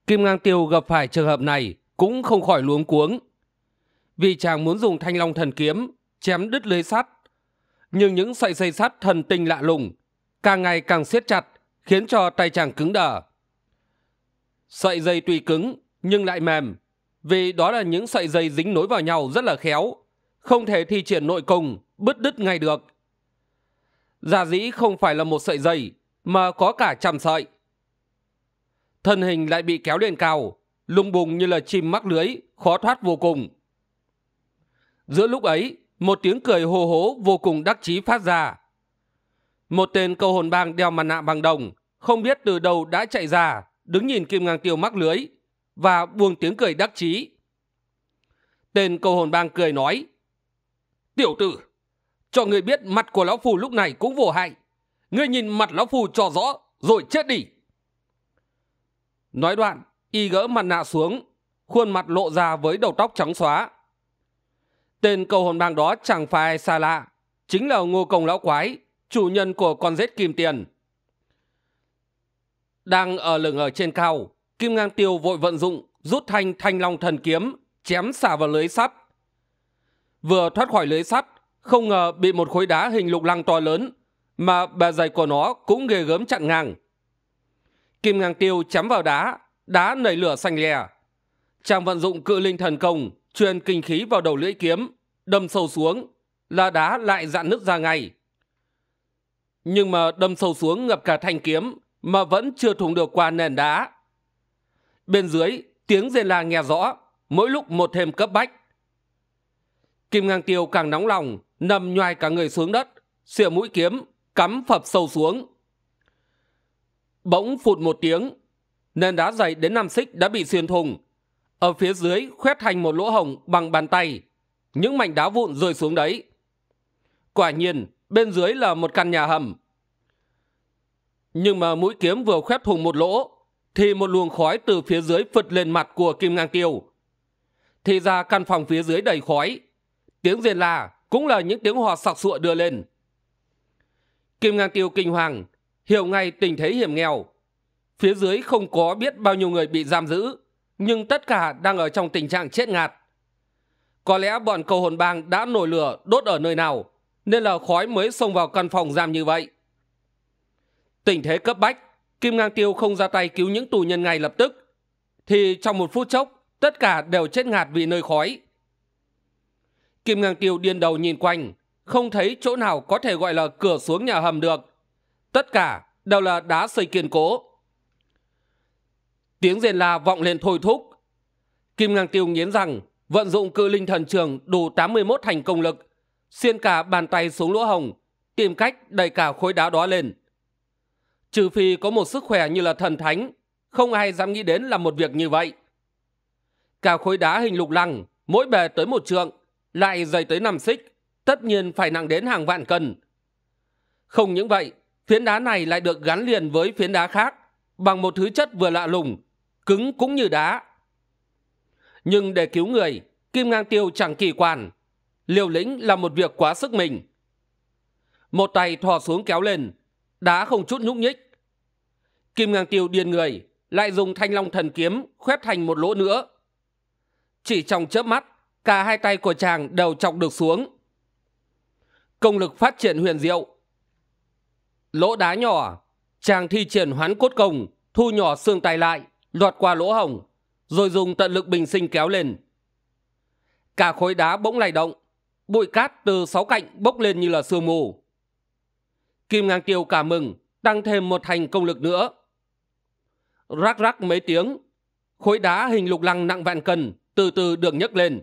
Kim Ngang Tiêu gặp phải trường hợp này cũng không khỏi luống cuống. Vì chàng muốn dùng thanh long thần kiếm chém đứt lưới sắt. Nhưng những sợi dây sắt thần tình lạ lùng càng ngày càng siết chặt khiến cho tay chàng cứng đờ. Sợi dây tuy cứng nhưng lại mềm vì đó là những sợi dây dính nối vào nhau rất là khéo không thể thi triển nội công bứt đứt ngay được. Giả dĩ không phải là một sợi dây mà có cả trăm sợi thân hình lại bị kéo lên cao lung bùng như là chim mắc lưới khó thoát vô cùng giữa lúc ấy một tiếng cười hô hố vô cùng đắc chí phát ra một tên câu hồn bang đeo mặt nạ bằng đồng không biết từ đâu đã chạy ra đứng nhìn kim ngang tiêu mắc lưới và buông tiếng cười đắc chí tên câu hồn bang cười nói tiểu tử cho người biết mặt của lão phù lúc này cũng vô hại ngươi nhìn mặt lão phù cho rõ rồi chết đi Nói đoạn, y gỡ mặt nạ xuống, khuôn mặt lộ ra với đầu tóc trắng xóa. Tên cầu hồn bang đó chẳng phải xa lạ, chính là ngô công lão quái, chủ nhân của con rết kim tiền. Đang ở lửng ở trên cao, Kim Ngang Tiêu vội vận dụng, rút thanh thanh long thần kiếm, chém xả vào lưới sắt. Vừa thoát khỏi lưới sắt, không ngờ bị một khối đá hình lục lăng to lớn, mà bề dày của nó cũng ghê gớm chặn ngang kim ngang tiêu chém vào đá đá nảy lửa xanh lè chàng vận dụng cự linh thần công truyền kinh khí vào đầu lưỡi kiếm đâm sâu xuống là đá lại dạn nứt ra ngay nhưng mà đâm sâu xuống ngập cả thanh kiếm mà vẫn chưa thủng được qua nền đá bên dưới tiếng rên la nghe rõ mỗi lúc một thêm cấp bách kim ngang tiêu càng nóng lòng nằm nhoài cả người xuống đất xỉa mũi kiếm cắm phập sâu xuống bỗng phụt một tiếng nền đá dày đến năm xích đã bị xuyên thùng ở phía dưới khoét thành một lỗ hồng bằng bàn tay những mảnh đá vụn rơi xuống đấy quả nhiên bên dưới là một căn nhà hầm nhưng mà mũi kiếm vừa khoét thùng một lỗ thì một luồng khói từ phía dưới phật lên mặt của kim ngang tiêu thì ra căn phòng phía dưới đầy khói tiếng rên la cũng là những tiếng hò sặc sụa đưa lên kim ngang tiêu kinh hoàng hiểu ngay tình thế hiểm nghèo phía dưới không có biết bao nhiêu người bị giam giữ nhưng tất cả đang ở trong tình trạng chết ngạt có lẽ bọn cầu hồn bang đã nổi lửa đốt ở nơi nào nên là khói mới xông vào căn phòng giam như vậy tình thế cấp bách kim ngang tiêu không ra tay cứu những tù nhân ngay lập tức thì trong một phút chốc tất cả đều chết ngạt vì nơi khói kim ngang tiêu điên đầu nhìn quanh không thấy chỗ nào có thể gọi là cửa xuống nhà hầm được tất cả đều là đá xây kiên cố tiếng rền la vọng lên thôi thúc kim ngang tiêu nghiến rằng vận dụng cự linh thần trường đủ tám mươi một thành công lực xiên cả bàn tay xuống lỗ hồng tìm cách đẩy cả khối đá đó lên trừ phi có một sức khỏe như là thần thánh không ai dám nghĩ đến là một việc như vậy cả khối đá hình lục lăng mỗi bề tới một trượng lại dày tới năm xích tất nhiên phải nặng đến hàng vạn cân không những vậy phiến đá này lại được gắn liền với phiến đá khác bằng một thứ chất vừa lạ lùng cứng cũng như đá nhưng để cứu người kim ngang tiêu chẳng kỳ quan liều lĩnh là một việc quá sức mình một tay thò xuống kéo lên đá không chút nhúc nhích kim ngang tiêu điên người lại dùng thanh long thần kiếm khoét thành một lỗ nữa chỉ trong chớp mắt cả hai tay của chàng đều chọc được xuống công lực phát triển huyền diệu Lỗ đá nhỏ, chàng thi triển hoán cốt công, thu nhỏ xương tay lại, lọt qua lỗ hồng, rồi dùng tận lực bình sinh kéo lên. Cả khối đá bỗng lay động, bụi cát từ sáu cạnh bốc lên như là sương mù. Kim Ngang Tiêu cả mừng, tăng thêm một thành công lực nữa. Rắc rắc mấy tiếng, khối đá hình lục lăng nặng vạn cân từ từ được nhấc lên.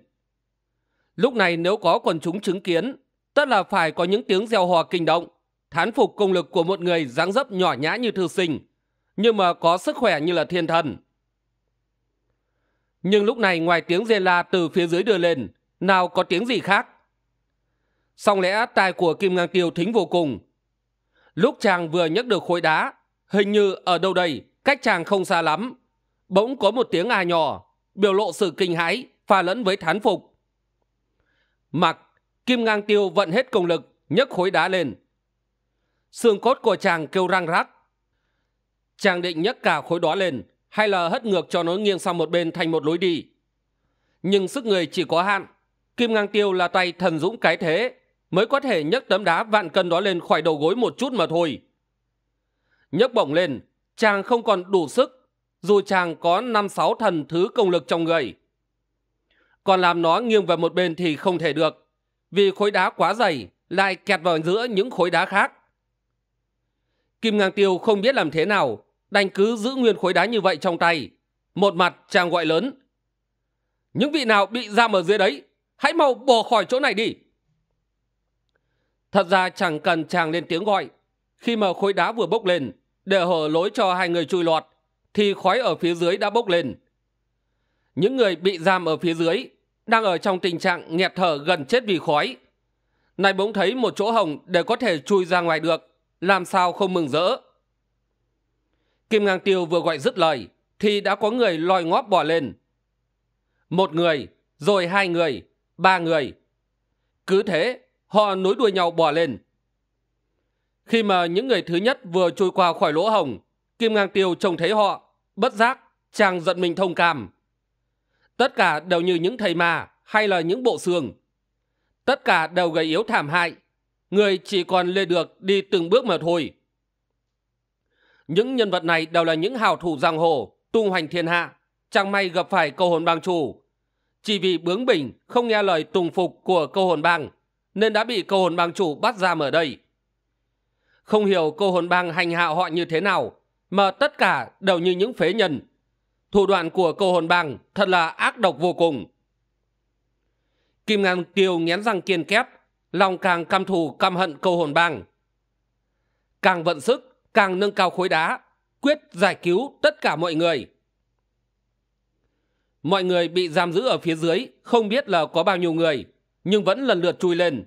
Lúc này nếu có quần chúng chứng kiến, tất là phải có những tiếng gieo hò kinh động thán phục công lực của một người dáng dấp nhỏ nhã như thư sinh, nhưng mà có sức khỏe như là thiên thần. Nhưng lúc này ngoài tiếng rên la từ phía dưới đưa lên, nào có tiếng gì khác? Song lẽ tai của Kim Ngang Tiêu thính vô cùng. Lúc chàng vừa nhấc được khối đá, hình như ở đâu đây, cách chàng không xa lắm. Bỗng có một tiếng à nhỏ, biểu lộ sự kinh hãi, pha lẫn với thán phục. Mặc, Kim Ngang Tiêu vận hết công lực, nhấc khối đá lên xương cốt của chàng kêu răng rắc. Chàng định nhấc cả khối đó lên hay là hất ngược cho nó nghiêng sang một bên thành một lối đi. Nhưng sức người chỉ có hạn. Kim ngang tiêu là tay thần dũng cái thế mới có thể nhấc tấm đá vạn cân đó lên khỏi đầu gối một chút mà thôi. Nhấc bổng lên, chàng không còn đủ sức dù chàng có năm sáu thần thứ công lực trong người. Còn làm nó nghiêng về một bên thì không thể được vì khối đá quá dày lại kẹt vào giữa những khối đá khác. Kim Ngang Tiêu không biết làm thế nào, đành cứ giữ nguyên khối đá như vậy trong tay. Một mặt chàng gọi lớn. Những vị nào bị giam ở dưới đấy, hãy mau bỏ khỏi chỗ này đi. Thật ra chẳng cần chàng lên tiếng gọi. Khi mà khối đá vừa bốc lên, để hở lối cho hai người chui lọt, thì khói ở phía dưới đã bốc lên. Những người bị giam ở phía dưới đang ở trong tình trạng nghẹt thở gần chết vì khói. nay bỗng thấy một chỗ hồng để có thể chui ra ngoài được làm sao không mừng rỡ kim ngang tiêu vừa gọi dứt lời thì đã có người lòi ngóp bỏ lên một người rồi hai người ba người cứ thế họ nối đuôi nhau bỏ lên khi mà những người thứ nhất vừa trôi qua khỏi lỗ hồng kim ngang tiêu trông thấy họ bất giác chàng giận mình thông cảm tất cả đều như những thầy mà hay là những bộ xương tất cả đều gầy yếu thảm hại người chỉ còn lê được đi từng bước mà thôi những nhân vật này đều là những hào thủ giang hồ tung hoành thiên hạ chẳng may gặp phải câu hồn bang chủ chỉ vì bướng bỉnh không nghe lời tùng phục của câu hồn bang nên đã bị câu hồn bang chủ bắt giam ở đây không hiểu câu hồn bang hành hạ họ như thế nào mà tất cả đều như những phế nhân thủ đoạn của câu hồn bang thật là ác độc vô cùng kim ngang kiều nghén răng kiên kép lòng càng căm thù căm hận câu hồn bang càng vận sức càng nâng cao khối đá quyết giải cứu tất cả mọi người mọi người bị giam giữ ở phía dưới không biết là có bao nhiêu người nhưng vẫn lần lượt chui lên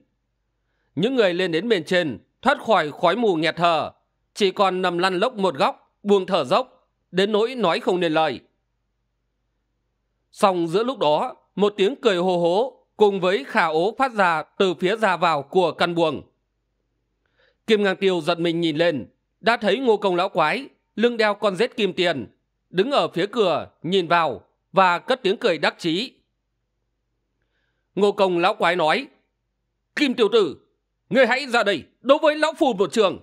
những người lên đến bên trên thoát khỏi khói mù nghẹt thở chỉ còn nằm lăn lốc một góc buông thở dốc đến nỗi nói không nên lời song giữa lúc đó một tiếng cười hô hố cùng với khả ố phát ra từ phía ra vào của căn buồng kim ngang tiêu giật mình nhìn lên đã thấy ngô công lão quái lưng đeo con rết kim tiền đứng ở phía cửa nhìn vào và cất tiếng cười đắc chí ngô công lão quái nói kim Tiêu tử ngươi hãy ra đây đối với lão phù một trường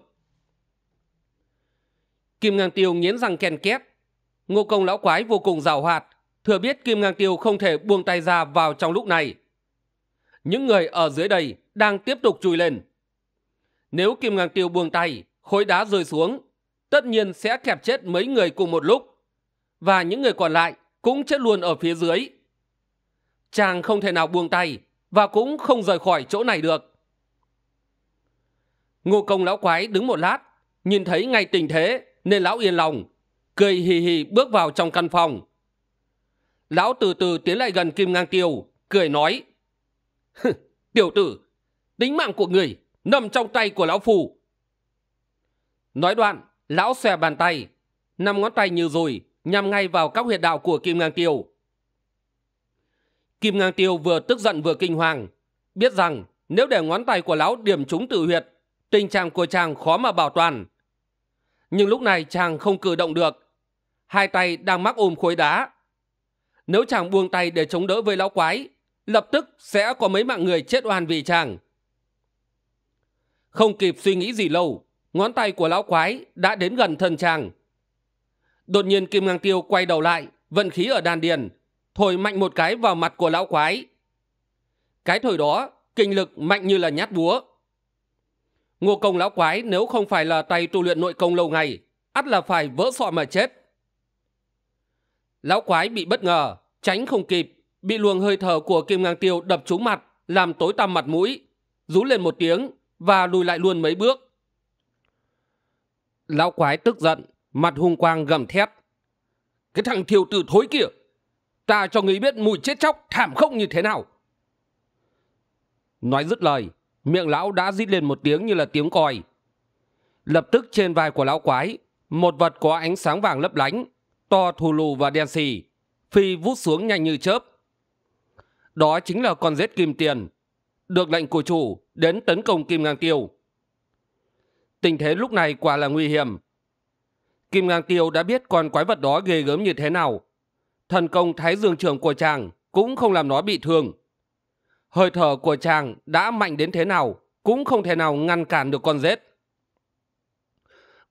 kim ngang tiêu nghiến răng ken két ngô công lão quái vô cùng giàu hoạt thừa biết kim ngang tiêu không thể buông tay ra vào trong lúc này những người ở dưới đây đang tiếp tục chui lên. Nếu Kim Ngang Tiêu buông tay, khối đá rơi xuống, tất nhiên sẽ kẹp chết mấy người cùng một lúc. Và những người còn lại cũng chết luôn ở phía dưới. Chàng không thể nào buông tay và cũng không rời khỏi chỗ này được. Ngô công lão quái đứng một lát, nhìn thấy ngay tình thế nên lão yên lòng, cười hì hì bước vào trong căn phòng. Lão từ từ tiến lại gần Kim Ngang Tiêu, cười nói. Tiểu tử, tính mạng của người nằm trong tay của lão phù. Nói đoạn, lão xòe bàn tay, năm ngón tay như rồi nhằm ngay vào các huyệt đạo của Kim Ngang Tiêu. Kim Ngang Tiêu vừa tức giận vừa kinh hoàng, biết rằng nếu để ngón tay của lão điểm trúng tự huyệt, tình trạng của chàng khó mà bảo toàn. Nhưng lúc này chàng không cử động được, hai tay đang mắc ôm khối đá. Nếu chàng buông tay để chống đỡ với lão quái, lập tức sẽ có mấy mạng người chết oan vì chàng. Không kịp suy nghĩ gì lâu, ngón tay của lão quái đã đến gần thân chàng. Đột nhiên Kim Ngang Tiêu quay đầu lại, vận khí ở đàn điền, thổi mạnh một cái vào mặt của lão quái. Cái thổi đó, kinh lực mạnh như là nhát búa. Ngô công lão quái nếu không phải là tay tu luyện nội công lâu ngày, ắt là phải vỡ sọ mà chết. Lão quái bị bất ngờ, tránh không kịp, bị luồng hơi thở của Kim Ngang Tiêu đập trúng mặt, làm tối tăm mặt mũi, rú lên một tiếng và lùi lại luôn mấy bước. Lão quái tức giận, mặt hung quang gầm thét. Cái thằng thiêu tử thối kia, ta cho người biết mùi chết chóc thảm khốc như thế nào. Nói dứt lời, miệng lão đã rít lên một tiếng như là tiếng còi. Lập tức trên vai của lão quái, một vật có ánh sáng vàng lấp lánh, to thù lù và đen xì, phi vút xuống nhanh như chớp đó chính là con rết kim tiền được lệnh của chủ đến tấn công kim ngang tiêu tình thế lúc này quả là nguy hiểm kim ngang tiêu đã biết con quái vật đó ghê gớm như thế nào thần công thái dương trường của chàng cũng không làm nó bị thương hơi thở của chàng đã mạnh đến thế nào cũng không thể nào ngăn cản được con rết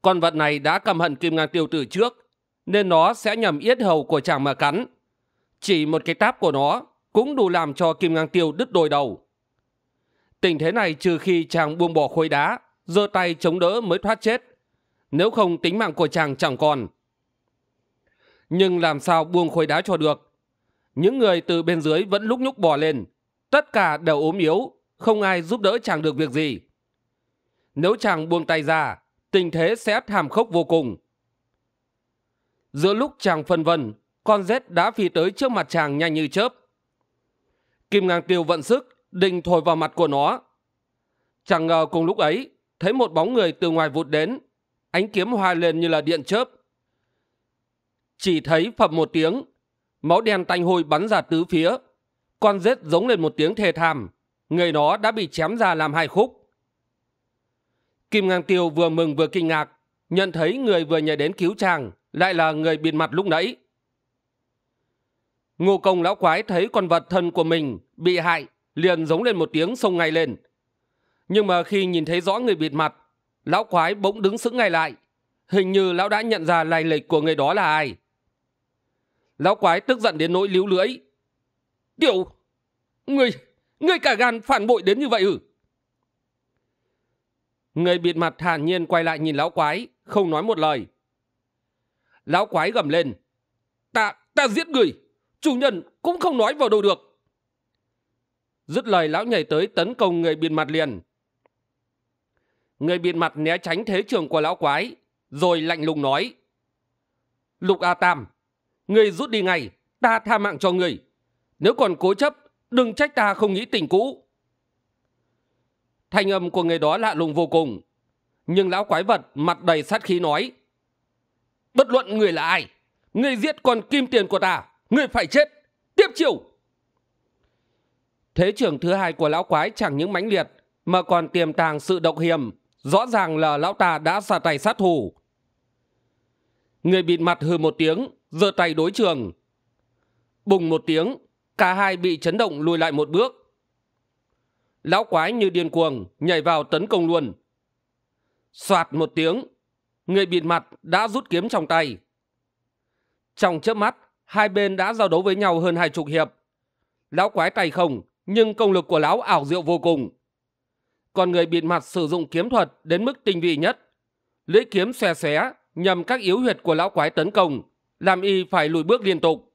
con vật này đã căm hận kim ngang tiêu từ trước nên nó sẽ nhầm yết hầu của chàng mà cắn chỉ một cái táp của nó cũng đủ làm cho kim ngang tiêu đứt đôi đầu tình thế này trừ khi chàng buông bỏ khối đá giơ tay chống đỡ mới thoát chết nếu không tính mạng của chàng chẳng còn nhưng làm sao buông khối đá cho được những người từ bên dưới vẫn lúc nhúc bò lên tất cả đều ốm yếu không ai giúp đỡ chàng được việc gì nếu chàng buông tay ra tình thế sẽ thảm khốc vô cùng giữa lúc chàng phân vân con rết đã phi tới trước mặt chàng nhanh như chớp Kim ngang tiêu vận sức, đình thổi vào mặt của nó. Chẳng ngờ cùng lúc ấy, thấy một bóng người từ ngoài vụt đến, ánh kiếm hoa lên như là điện chớp. Chỉ thấy phập một tiếng, máu đen tanh hôi bắn ra tứ phía. Con rết giống lên một tiếng thê thảm, người nó đã bị chém ra làm hai khúc. Kim ngang tiêu vừa mừng vừa kinh ngạc, nhận thấy người vừa nhảy đến cứu chàng lại là người biệt mặt lúc nãy ngô công lão quái thấy con vật thân của mình bị hại liền giống lên một tiếng xông ngay lên nhưng mà khi nhìn thấy rõ người bịt mặt lão quái bỗng đứng sững ngay lại hình như lão đã nhận ra lai lịch của người đó là ai lão quái tức giận đến nỗi líu lưỡi tiểu người người cả gan phản bội đến như vậy ư ừ. người bịt mặt thản nhiên quay lại nhìn lão quái không nói một lời lão quái gầm lên ta ta giết người chủ nhân cũng không nói vào đâu được dứt lời lão nhảy tới tấn công người bịt mặt liền người bịt mặt né tránh thế trường của lão quái rồi lạnh lùng nói lục a tam người rút đi ngay ta tha mạng cho người nếu còn cố chấp đừng trách ta không nghĩ tình cũ thanh âm của người đó lạ lùng vô cùng nhưng lão quái vật mặt đầy sát khí nói bất luận người là ai người giết con kim tiền của ta Người phải chết Tiếp chiều Thế trưởng thứ hai của lão quái chẳng những mãnh liệt Mà còn tiềm tàng sự độc hiểm Rõ ràng là lão ta đã ra tay sát thủ Người bịt mặt hừ một tiếng giơ tay đối trường Bùng một tiếng Cả hai bị chấn động lùi lại một bước Lão quái như điên cuồng Nhảy vào tấn công luôn Xoạt một tiếng Người bịt mặt đã rút kiếm trong tay Trong chớp mắt hai bên đã giao đấu với nhau hơn hai chục hiệp. Lão quái tay không, nhưng công lực của lão ảo diệu vô cùng. Còn người bịt mặt sử dụng kiếm thuật đến mức tinh vi nhất. Lưỡi kiếm xòe xé nhằm các yếu huyệt của lão quái tấn công, làm y phải lùi bước liên tục.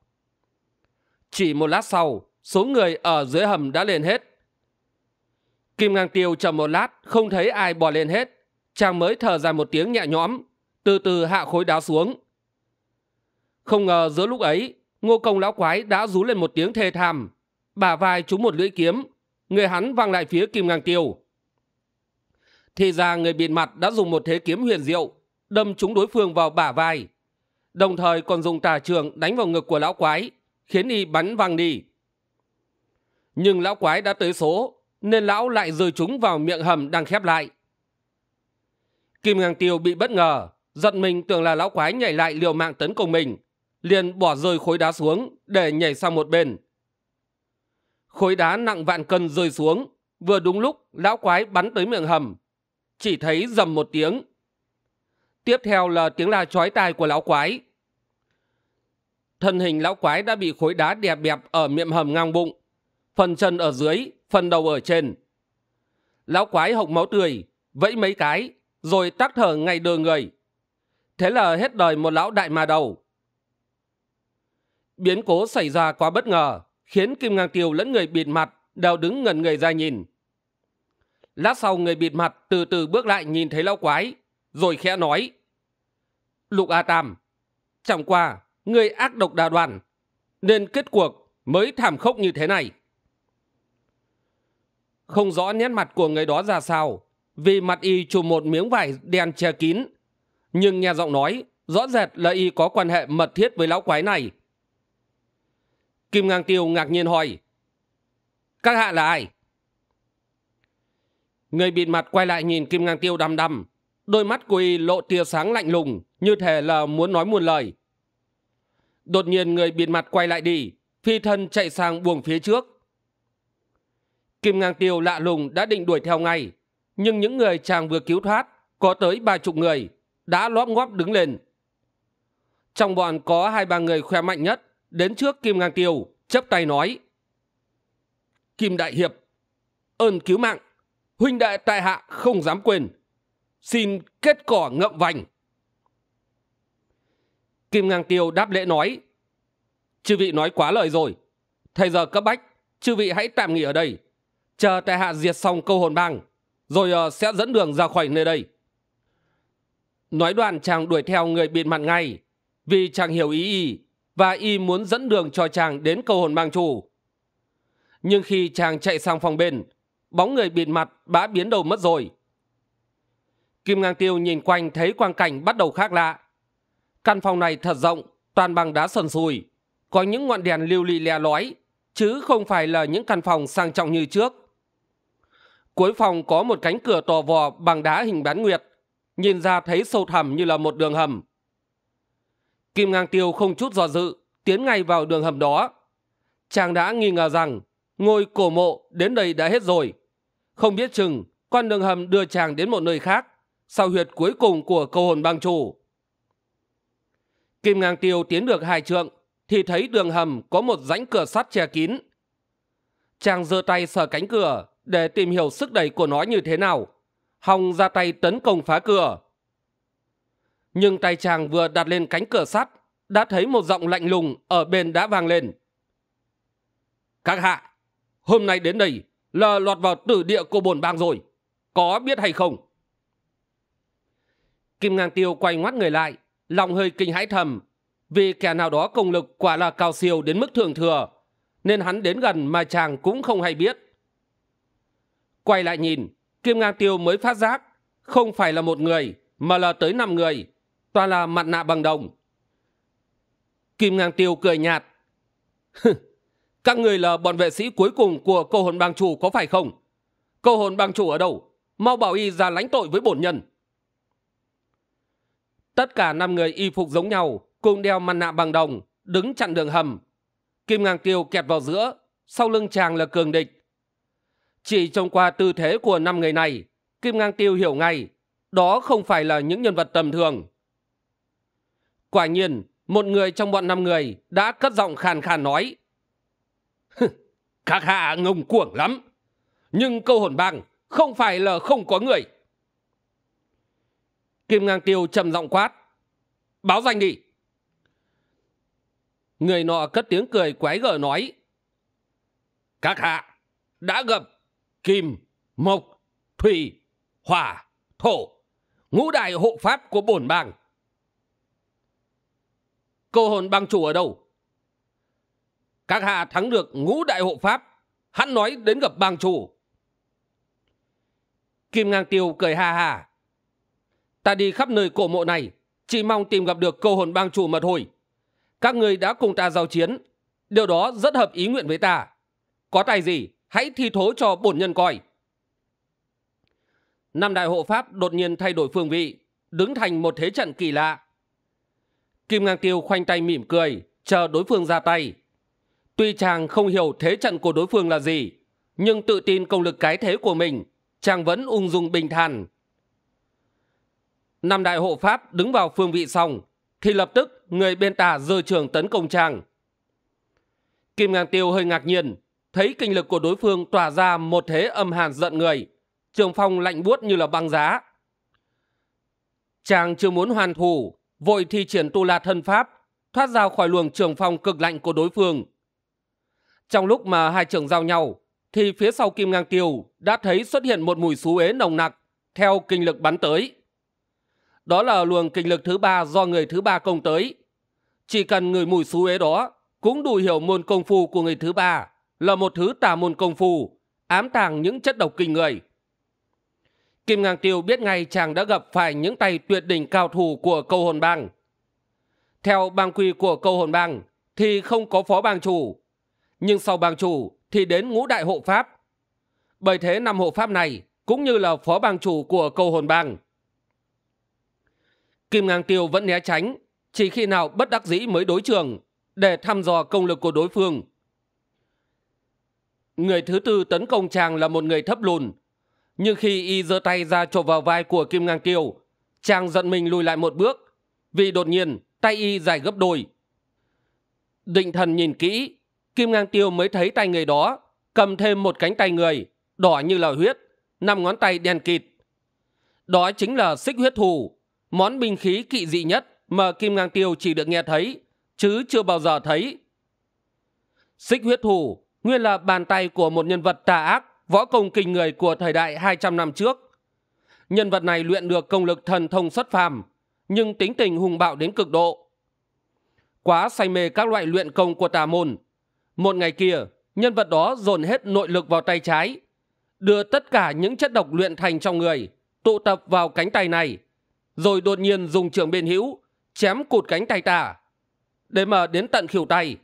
Chỉ một lát sau, số người ở dưới hầm đã lên hết. Kim Ngang Tiêu chờ một lát, không thấy ai bò lên hết. Chàng mới thở dài một tiếng nhẹ nhõm, từ từ hạ khối đá xuống. Không ngờ giữa lúc ấy, ngô công lão quái đã rú lên một tiếng thê thảm. Bả vai trúng một lưỡi kiếm, người hắn văng lại phía kim ngang tiêu. Thì ra người bịt mặt đã dùng một thế kiếm huyền diệu, đâm trúng đối phương vào bả vai. Đồng thời còn dùng tà trường đánh vào ngực của lão quái, khiến y bắn văng đi. Nhưng lão quái đã tới số, nên lão lại rơi chúng vào miệng hầm đang khép lại. Kim Ngang Tiêu bị bất ngờ, giật mình tưởng là lão quái nhảy lại liều mạng tấn công mình liền bỏ rơi khối đá xuống để nhảy sang một bên khối đá nặng vạn cân rơi xuống vừa đúng lúc lão quái bắn tới miệng hầm chỉ thấy dầm một tiếng tiếp theo là tiếng la chói tai của lão quái thân hình lão quái đã bị khối đá đè bẹp ở miệng hầm ngang bụng phần chân ở dưới phần đầu ở trên lão quái hộc máu tươi vẫy mấy cái rồi tắc thở ngay đờ người thế là hết đời một lão đại ma đầu Biến cố xảy ra quá bất ngờ, khiến Kim Ngang Tiêu lẫn người bịt mặt đều đứng ngẩn người ra nhìn. Lát sau người bịt mặt từ từ bước lại nhìn thấy lão quái, rồi khẽ nói. Lục A Tam, chẳng qua, người ác độc đà đoàn, nên kết cuộc mới thảm khốc như thế này. Không rõ nét mặt của người đó ra sao, vì mặt y trùm một miếng vải đen che kín. Nhưng nghe giọng nói, rõ rệt là y có quan hệ mật thiết với lão quái này. Kim Ngang Tiêu ngạc nhiên hỏi. Các hạ là ai? Người bịt mặt quay lại nhìn Kim Ngang Tiêu đăm đăm. Đôi mắt của y lộ tia sáng lạnh lùng, như thể là muốn nói muôn lời. Đột nhiên người bịt mặt quay lại đi, phi thân chạy sang buồng phía trước. Kim Ngang Tiêu lạ lùng đã định đuổi theo ngay, nhưng những người chàng vừa cứu thoát, có tới ba chục người, đã lóp ngóp đứng lên. Trong bọn có hai ba người khoe mạnh nhất, đến trước kim ngang tiêu chấp tay nói kim đại hiệp ơn cứu mạng huynh đệ tại hạ không dám quên xin kết cỏ ngậm vành kim ngang tiêu đáp lễ nói chư vị nói quá lời rồi thời giờ cấp bách chư vị hãy tạm nghỉ ở đây chờ tại hạ diệt xong câu hồn bang rồi ờ, sẽ dẫn đường ra khỏi nơi đây nói đoàn chàng đuổi theo người bịt mặt ngay vì chàng hiểu ý y và y muốn dẫn đường cho chàng đến cầu hồn mang chủ nhưng khi chàng chạy sang phòng bên bóng người bịt mặt đã biến đầu mất rồi kim ngang tiêu nhìn quanh thấy quang cảnh bắt đầu khác lạ căn phòng này thật rộng toàn bằng đá sần sùi có những ngọn đèn lưu ly le lói chứ không phải là những căn phòng sang trọng như trước cuối phòng có một cánh cửa tò vò bằng đá hình bán nguyệt nhìn ra thấy sâu thẳm như là một đường hầm Kim Ngang Tiêu không chút do dự, tiến ngay vào đường hầm đó. Chàng đã nghi ngờ rằng ngôi cổ mộ đến đây đã hết rồi. Không biết chừng con đường hầm đưa chàng đến một nơi khác, sau huyệt cuối cùng của cầu hồn bang chủ. Kim Ngang Tiêu tiến được hai trượng thì thấy đường hầm có một rãnh cửa sắt che kín. Chàng giơ tay sờ cánh cửa để tìm hiểu sức đẩy của nó như thế nào. Hòng ra tay tấn công phá cửa nhưng tay chàng vừa đặt lên cánh cửa sắt đã thấy một giọng lạnh lùng ở bên đã vang lên các hạ hôm nay đến đây là lọt vào tử địa của bồn bang rồi có biết hay không kim ngang tiêu quay ngoắt người lại lòng hơi kinh hãi thầm vì kẻ nào đó công lực quả là cao siêu đến mức thường thừa nên hắn đến gần mà chàng cũng không hay biết quay lại nhìn kim ngang tiêu mới phát giác không phải là một người mà là tới năm người toàn là mặt nạ bằng đồng kim ngang tiêu cười nhạt các người là bọn vệ sĩ cuối cùng của Câu hồn bang chủ có phải không Câu hồn bang chủ ở đâu mau bảo y ra lãnh tội với bổn nhân tất cả năm người y phục giống nhau cùng đeo mặt nạ bằng đồng đứng chặn đường hầm kim ngang tiêu kẹt vào giữa sau lưng chàng là cường địch chỉ trông qua tư thế của năm người này kim ngang tiêu hiểu ngay đó không phải là những nhân vật tầm thường Quả nhiên, một người trong bọn năm người đã cất giọng khàn khàn nói. Các hạ ngông cuồng lắm. Nhưng câu hồn bang không phải là không có người. Kim Ngang Tiêu trầm giọng quát. Báo danh đi. Người nọ cất tiếng cười quái gở nói. Các hạ đã gặp kim, mộc, thủy, hỏa, thổ, ngũ đại hộ pháp của bổn bang cô hồn bang chủ ở đâu các hạ thắng được ngũ đại hộ pháp hắn nói đến gặp bang chủ kim ngang tiêu cười ha ha ta đi khắp nơi cổ mộ này chỉ mong tìm gặp được cô hồn bang chủ mà thôi. các người đã cùng ta giao chiến điều đó rất hợp ý nguyện với ta có tài gì hãy thi thố cho bổn nhân coi năm đại hộ pháp đột nhiên thay đổi phương vị đứng thành một thế trận kỳ lạ Kim Ngang Tiêu khoanh tay mỉm cười, chờ đối phương ra tay. Tuy chàng không hiểu thế trận của đối phương là gì, nhưng tự tin công lực cái thế của mình, chàng vẫn ung dung bình thản. Năm đại hộ pháp đứng vào phương vị xong, thì lập tức người bên tả rơi trường tấn công chàng. Kim Ngang Tiêu hơi ngạc nhiên, thấy kinh lực của đối phương tỏa ra một thế âm hàn giận người, trường phong lạnh buốt như là băng giá. Chàng chưa muốn hoàn thủ, vội thi triển tu la thân pháp, thoát ra khỏi luồng trường phong cực lạnh của đối phương. Trong lúc mà hai trường giao nhau, thì phía sau Kim Ngang Tiêu đã thấy xuất hiện một mùi xú ế nồng nặc theo kinh lực bắn tới. Đó là luồng kinh lực thứ ba do người thứ ba công tới. Chỉ cần người mùi xú ế đó cũng đủ hiểu môn công phu của người thứ ba là một thứ tà môn công phu, ám tàng những chất độc kinh người kim ngang tiêu biết ngay chàng đã gặp phải những tay tuyệt đỉnh cao thủ của câu hồn bang theo bang quy của câu hồn bang thì không có phó bang chủ nhưng sau bang chủ thì đến ngũ đại hộ pháp bởi thế năm hộ pháp này cũng như là phó bang chủ của câu hồn bang kim ngang tiêu vẫn né tránh chỉ khi nào bất đắc dĩ mới đối trường để thăm dò công lực của đối phương người thứ tư tấn công chàng là một người thấp lùn nhưng khi y giơ tay ra chộp vào vai của Kim Ngang Kiều, chàng giận mình lùi lại một bước, vì đột nhiên tay y dài gấp đôi. Định thần nhìn kỹ, Kim Ngang Tiêu mới thấy tay người đó cầm thêm một cánh tay người, đỏ như là huyết, năm ngón tay đen kịt. Đó chính là xích huyết thù, món binh khí kỵ dị nhất mà Kim Ngang Tiêu chỉ được nghe thấy, chứ chưa bao giờ thấy. Xích huyết thù nguyên là bàn tay của một nhân vật tà ác võ công kinh người của thời đại hai 200 năm trước. Nhân vật này luyện được công lực thần thông xuất phàm, nhưng tính tình hùng bạo đến cực độ. Quá say mê các loại luyện công của tà môn. Một ngày kia, nhân vật đó dồn hết nội lực vào tay trái, đưa tất cả những chất độc luyện thành trong người, tụ tập vào cánh tay này, rồi đột nhiên dùng trường bên hữu, chém cụt cánh tay tả, để mà đến tận khỉu tay.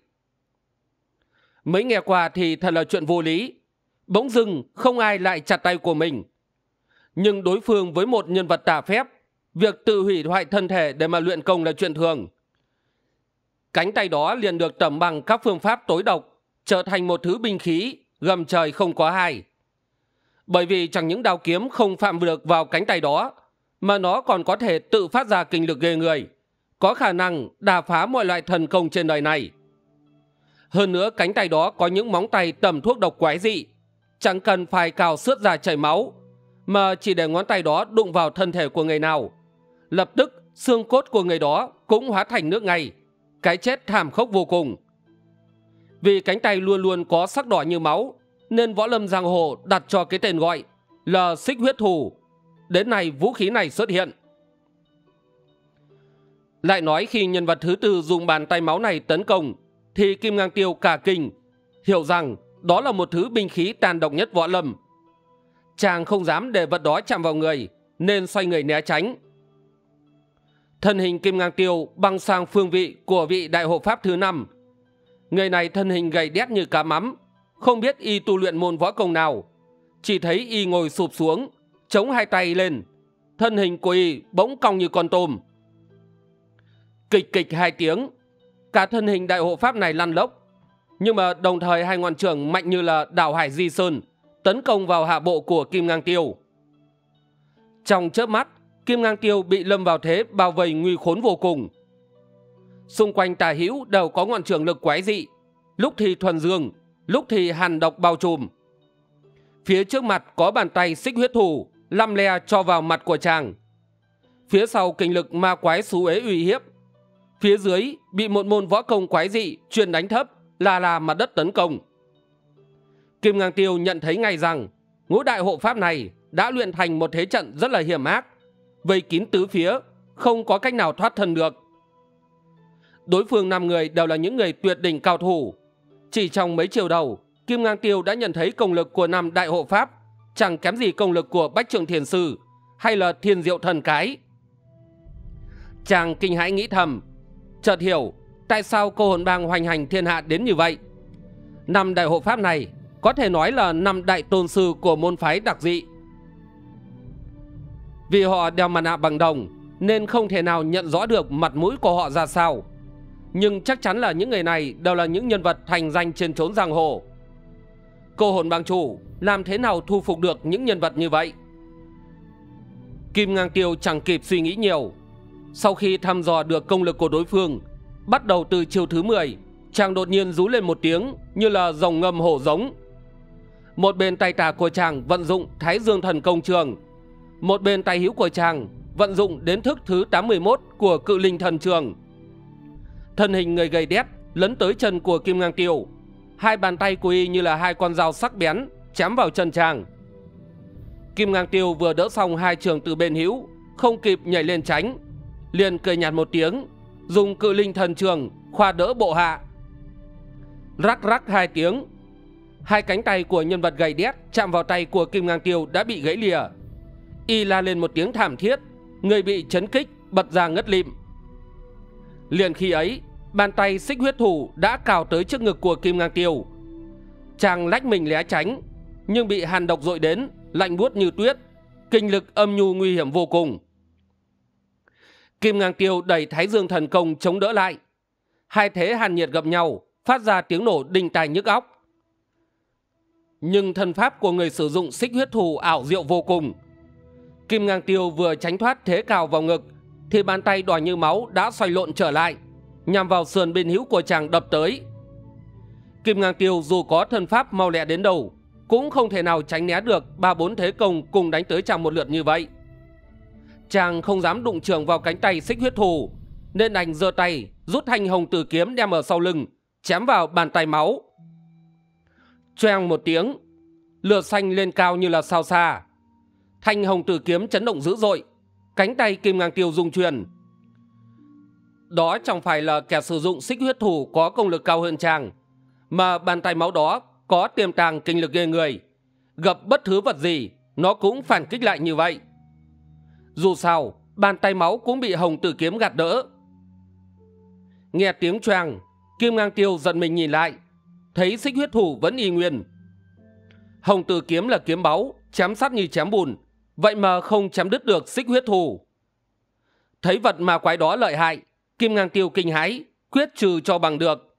Mới nghe qua thì thật là chuyện vô lý, bỗng dưng không ai lại chặt tay của mình nhưng đối phương với một nhân vật tà phép việc tự hủy hoại thân thể để mà luyện công là chuyện thường cánh tay đó liền được tẩm bằng các phương pháp tối độc trở thành một thứ binh khí gầm trời không có hai bởi vì chẳng những đao kiếm không phạm được vào cánh tay đó mà nó còn có thể tự phát ra kinh lực ghê người có khả năng đà phá mọi loại thần công trên đời này hơn nữa cánh tay đó có những móng tay tầm thuốc độc quái dị chẳng cần phải cào xước ra chảy máu mà chỉ để ngón tay đó đụng vào thân thể của người nào lập tức xương cốt của người đó cũng hóa thành nước ngay cái chết thảm khốc vô cùng vì cánh tay luôn luôn có sắc đỏ như máu nên võ lâm giang hồ đặt cho cái tên gọi là xích huyết thù đến nay vũ khí này xuất hiện lại nói khi nhân vật thứ tư dùng bàn tay máu này tấn công thì kim ngang tiêu cả kinh hiểu rằng đó là một thứ binh khí tàn độc nhất võ lâm chàng không dám để vật đó chạm vào người nên xoay người né tránh thân hình kim ngang tiêu băng sang phương vị của vị đại hộ pháp thứ năm người này thân hình gầy đét như cá mắm không biết y tu luyện môn võ công nào chỉ thấy y ngồi sụp xuống chống hai tay lên thân hình của y bỗng cong như con tôm kịch kịch hai tiếng cả thân hình đại hộ pháp này lăn lốc nhưng mà đồng thời hai ngọn trưởng mạnh như là đảo hải di sơn tấn công vào hạ bộ của kim ngang tiêu trong chớp mắt kim ngang tiêu bị lâm vào thế bao vây nguy khốn vô cùng xung quanh tà hữu đều có ngọn trường lực quái dị lúc thì thuần dương lúc thì hàn độc bao trùm phía trước mặt có bàn tay xích huyết thủ lăm le cho vào mặt của chàng phía sau kinh lực ma quái xú ế uy hiếp phía dưới bị một môn võ công quái dị chuyên đánh thấp là là mặt đất tấn công kim ngang tiêu nhận thấy ngay rằng ngũ đại hộ pháp này đã luyện thành một thế trận rất là hiểm ác vây kín tứ phía không có cách nào thoát thân được đối phương năm người đều là những người tuyệt đỉnh cao thủ chỉ trong mấy chiều đầu kim ngang tiêu đã nhận thấy công lực của năm đại hộ pháp chẳng kém gì công lực của bách trường thiền sư hay là thiên diệu thần cái chàng kinh hãi nghĩ thầm chợt hiểu Tại sao cô hồn bang hoành hành thiên hạ đến như vậy Năm đại hộ pháp này Có thể nói là năm đại tôn sư Của môn phái đặc dị Vì họ đeo mặt nạ bằng đồng Nên không thể nào nhận rõ được Mặt mũi của họ ra sao Nhưng chắc chắn là những người này Đều là những nhân vật thành danh trên trốn giang hồ Cô hồn bang chủ Làm thế nào thu phục được những nhân vật như vậy Kim Ngang Tiêu chẳng kịp suy nghĩ nhiều Sau khi thăm dò được công lực của đối phương Bắt đầu từ chiều thứ 10 Chàng đột nhiên rú lên một tiếng Như là rồng ngầm hổ giống Một bên tay tà của chàng vận dụng Thái dương thần công trường Một bên tay hữu của chàng Vận dụng đến thức thứ tám một của cự linh thần trường Thân hình người gầy đét Lấn tới chân của Kim Ngang Tiêu Hai bàn tay của y như là hai con dao sắc bén Chém vào chân chàng Kim Ngang Tiêu vừa đỡ xong hai trường từ bên hữu Không kịp nhảy lên tránh Liền cười nhạt một tiếng dùng cự linh thần trường khoa đỡ bộ hạ rắc rắc hai tiếng hai cánh tay của nhân vật gầy đét chạm vào tay của kim ngang tiêu đã bị gãy lìa y la lên một tiếng thảm thiết người bị chấn kích bật ra ngất lịm liền khi ấy bàn tay xích huyết thủ đã cào tới trước ngực của kim ngang tiêu chàng lách mình lé tránh nhưng bị hàn độc dội đến lạnh buốt như tuyết kinh lực âm nhu nguy hiểm vô cùng kim ngang tiêu đẩy thái dương thần công chống đỡ lại hai thế hàn nhiệt gặp nhau phát ra tiếng nổ đinh tài nhức óc nhưng thần pháp của người sử dụng xích huyết thù ảo diệu vô cùng kim ngang tiêu vừa tránh thoát thế cào vào ngực thì bàn tay đòi như máu đã xoay lộn trở lại nhằm vào sườn bên hữu của chàng đập tới kim ngang tiêu dù có thần pháp mau lẹ đến đầu cũng không thể nào tránh né được ba bốn thế công cùng đánh tới chàng một lượt như vậy Chàng không dám đụng trường vào cánh tay xích huyết thù, nên anh giơ tay, rút thanh hồng tử kiếm đem ở sau lưng, chém vào bàn tay máu. Choang một tiếng, lửa xanh lên cao như là sao xa. Thanh hồng tử kiếm chấn động dữ dội, cánh tay kim ngang tiêu rung truyền. Đó chẳng phải là kẻ sử dụng xích huyết thủ có công lực cao hơn chàng, mà bàn tay máu đó có tiềm tàng kinh lực ghê người. Gặp bất thứ vật gì, nó cũng phản kích lại như vậy dù sao bàn tay máu cũng bị hồng tử kiếm gạt đỡ nghe tiếng choàng kim ngang tiêu giận mình nhìn lại thấy xích huyết thủ vẫn y nguyên hồng tử kiếm là kiếm báu chém sắt như chém bùn vậy mà không chém đứt được xích huyết thủ thấy vật mà quái đó lợi hại kim ngang tiêu kinh hãi quyết trừ cho bằng được